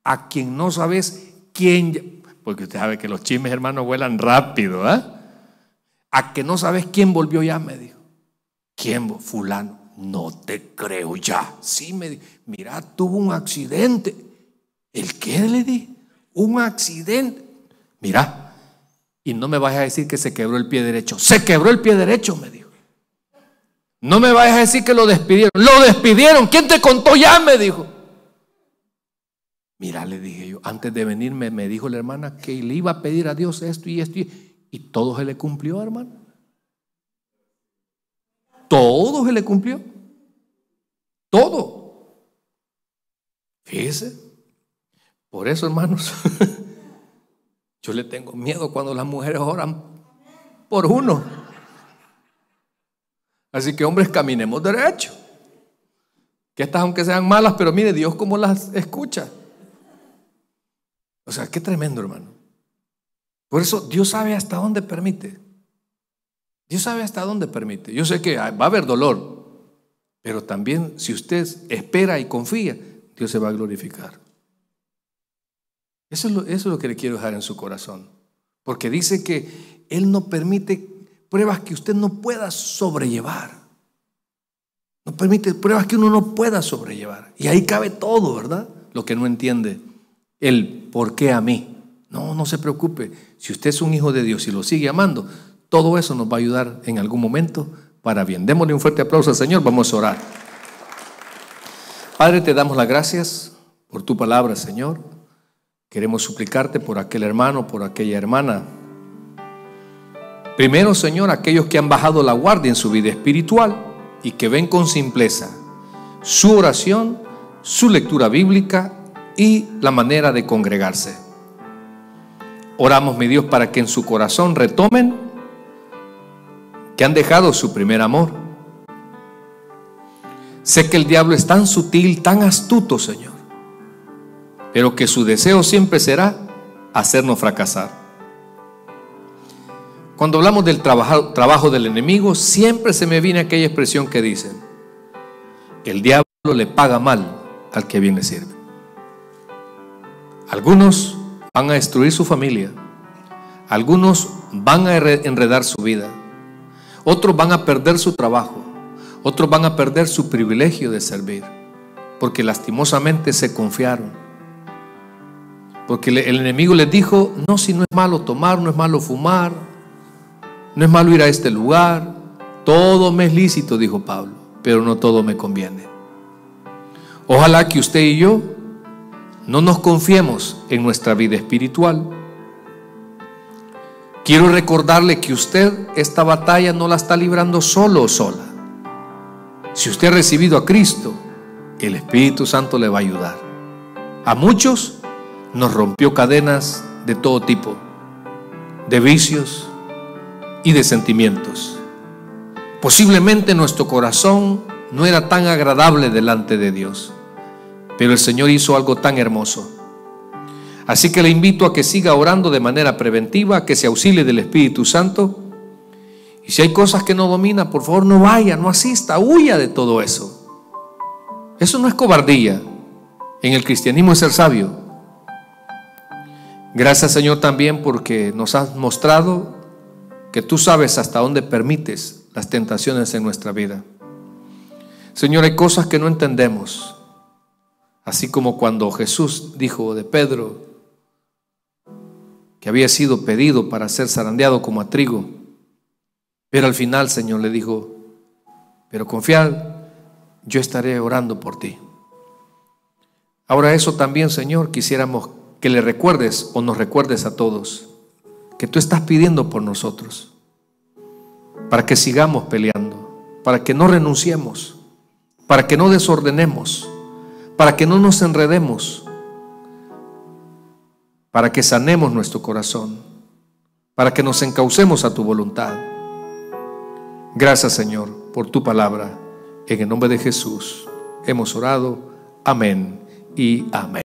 a quien no sabes quién, porque usted sabe que los chismes, hermano, vuelan rápido, ¿ah? A que no sabes quién volvió ya, me dijo. ¿Quién? Fulano. No te creo ya. Sí, me dijo. Mira, tuvo un accidente. ¿El qué le di? Un accidente. Mira, y no me vayas a decir que se quebró el pie derecho. Se quebró el pie derecho, me dijo. No me vayas a decir que lo despidieron. Lo despidieron. ¿Quién te contó ya? Me dijo. Mira, le dije yo, antes de venirme me dijo la hermana que le iba a pedir a Dios esto y esto y, y todo se le cumplió, hermano. Todo se le cumplió. Todo. Fíjese. Por eso, hermanos, yo le tengo miedo cuando las mujeres oran por uno. Así que, hombres, caminemos derecho. Que estas, aunque sean malas, pero mire, Dios cómo las escucha. O sea, qué tremendo, hermano. Por eso Dios sabe hasta dónde permite. Dios sabe hasta dónde permite. Yo sé que va a haber dolor, pero también si usted espera y confía, Dios se va a glorificar. Eso es, lo, que le quiero dejar en su corazón. Porque dice que Él no permite pruebas que usted no pueda sobrellevar. No permite pruebas que uno no pueda sobrellevar. Y ahí cabe todo, ¿verdad? Lo que no entiende. El ¿por qué a mí? No, no se preocupe. Si usted es un hijo de Dios y lo sigue amando, todo eso nos va a ayudar en algún momento para bien. Démosle un fuerte aplauso al Señor. Vamos a orar. Padre, te damos las gracias por tu palabra, Señor. Queremos suplicarte por aquel hermano, por aquella hermana. Primero, Señor, aquellos que han bajado la guardia en su vida espiritual y que ven con simpleza su oración, su lectura bíblica y la manera de congregarse. Oramos, mi Dios, para que en su corazón retomen que han dejado su primer amor. Sé que el diablo es tan sutil, tan astuto, Señor, pero que su deseo siempre será hacernos fracasar. Cuando hablamos del trabajo, del enemigo, siempre se me viene aquella expresión que dicen, el diablo le paga mal al que viene le sirve. Algunos van a destruir su familia. Algunos van a enredar su vida. Otros van a perder su trabajo. Otros van a perder su privilegio de servir. Porque lastimosamente se confiaron. Porque el enemigo les dijo, no, si no es malo tomar, no es malo fumar, no es malo ir a este lugar. Todo me es lícito, dijo Pablo, pero no todo me conviene. Ojalá que usted y yo no nos confiemos en nuestra vida espiritual. Quiero recordarle que usted esta batalla no la está librando solo o sola. Si usted ha recibido a Cristo, el Espíritu Santo le va a ayudar. A muchos nos rompió cadenas de todo tipo, de vicios y de sentimientos. Posiblemente nuestro corazón no era tan agradable delante de Dios. Pero el Señor hizo algo tan hermoso. Así que le invito a que siga orando de manera preventiva, que se auxilie del Espíritu Santo. Y si hay cosas que no domina, por favor no vaya, no asista, huya de todo eso. Eso no es cobardía. En el cristianismo es ser sabio. Gracias Señor también porque nos has mostrado que tú sabes hasta dónde permites las tentaciones en nuestra vida. Señor, hay cosas que no entendemos, Así como cuando Jesús dijo de Pedro que había sido pedido para ser zarandeado como a trigo, pero al final Señor le dijo, pero confiad, yo estaré orando por ti. Ahora eso también, Señor, quisiéramos que le recuerdes o nos recuerdes a todos, que tú estás pidiendo por nosotros, para que sigamos peleando, para que no renunciemos, para que no desordenemos para que no nos enredemos, para que sanemos nuestro corazón, para que nos encaucemos a tu voluntad. Gracias Señor por tu palabra. En el nombre de Jesús hemos orado. Amén y amén.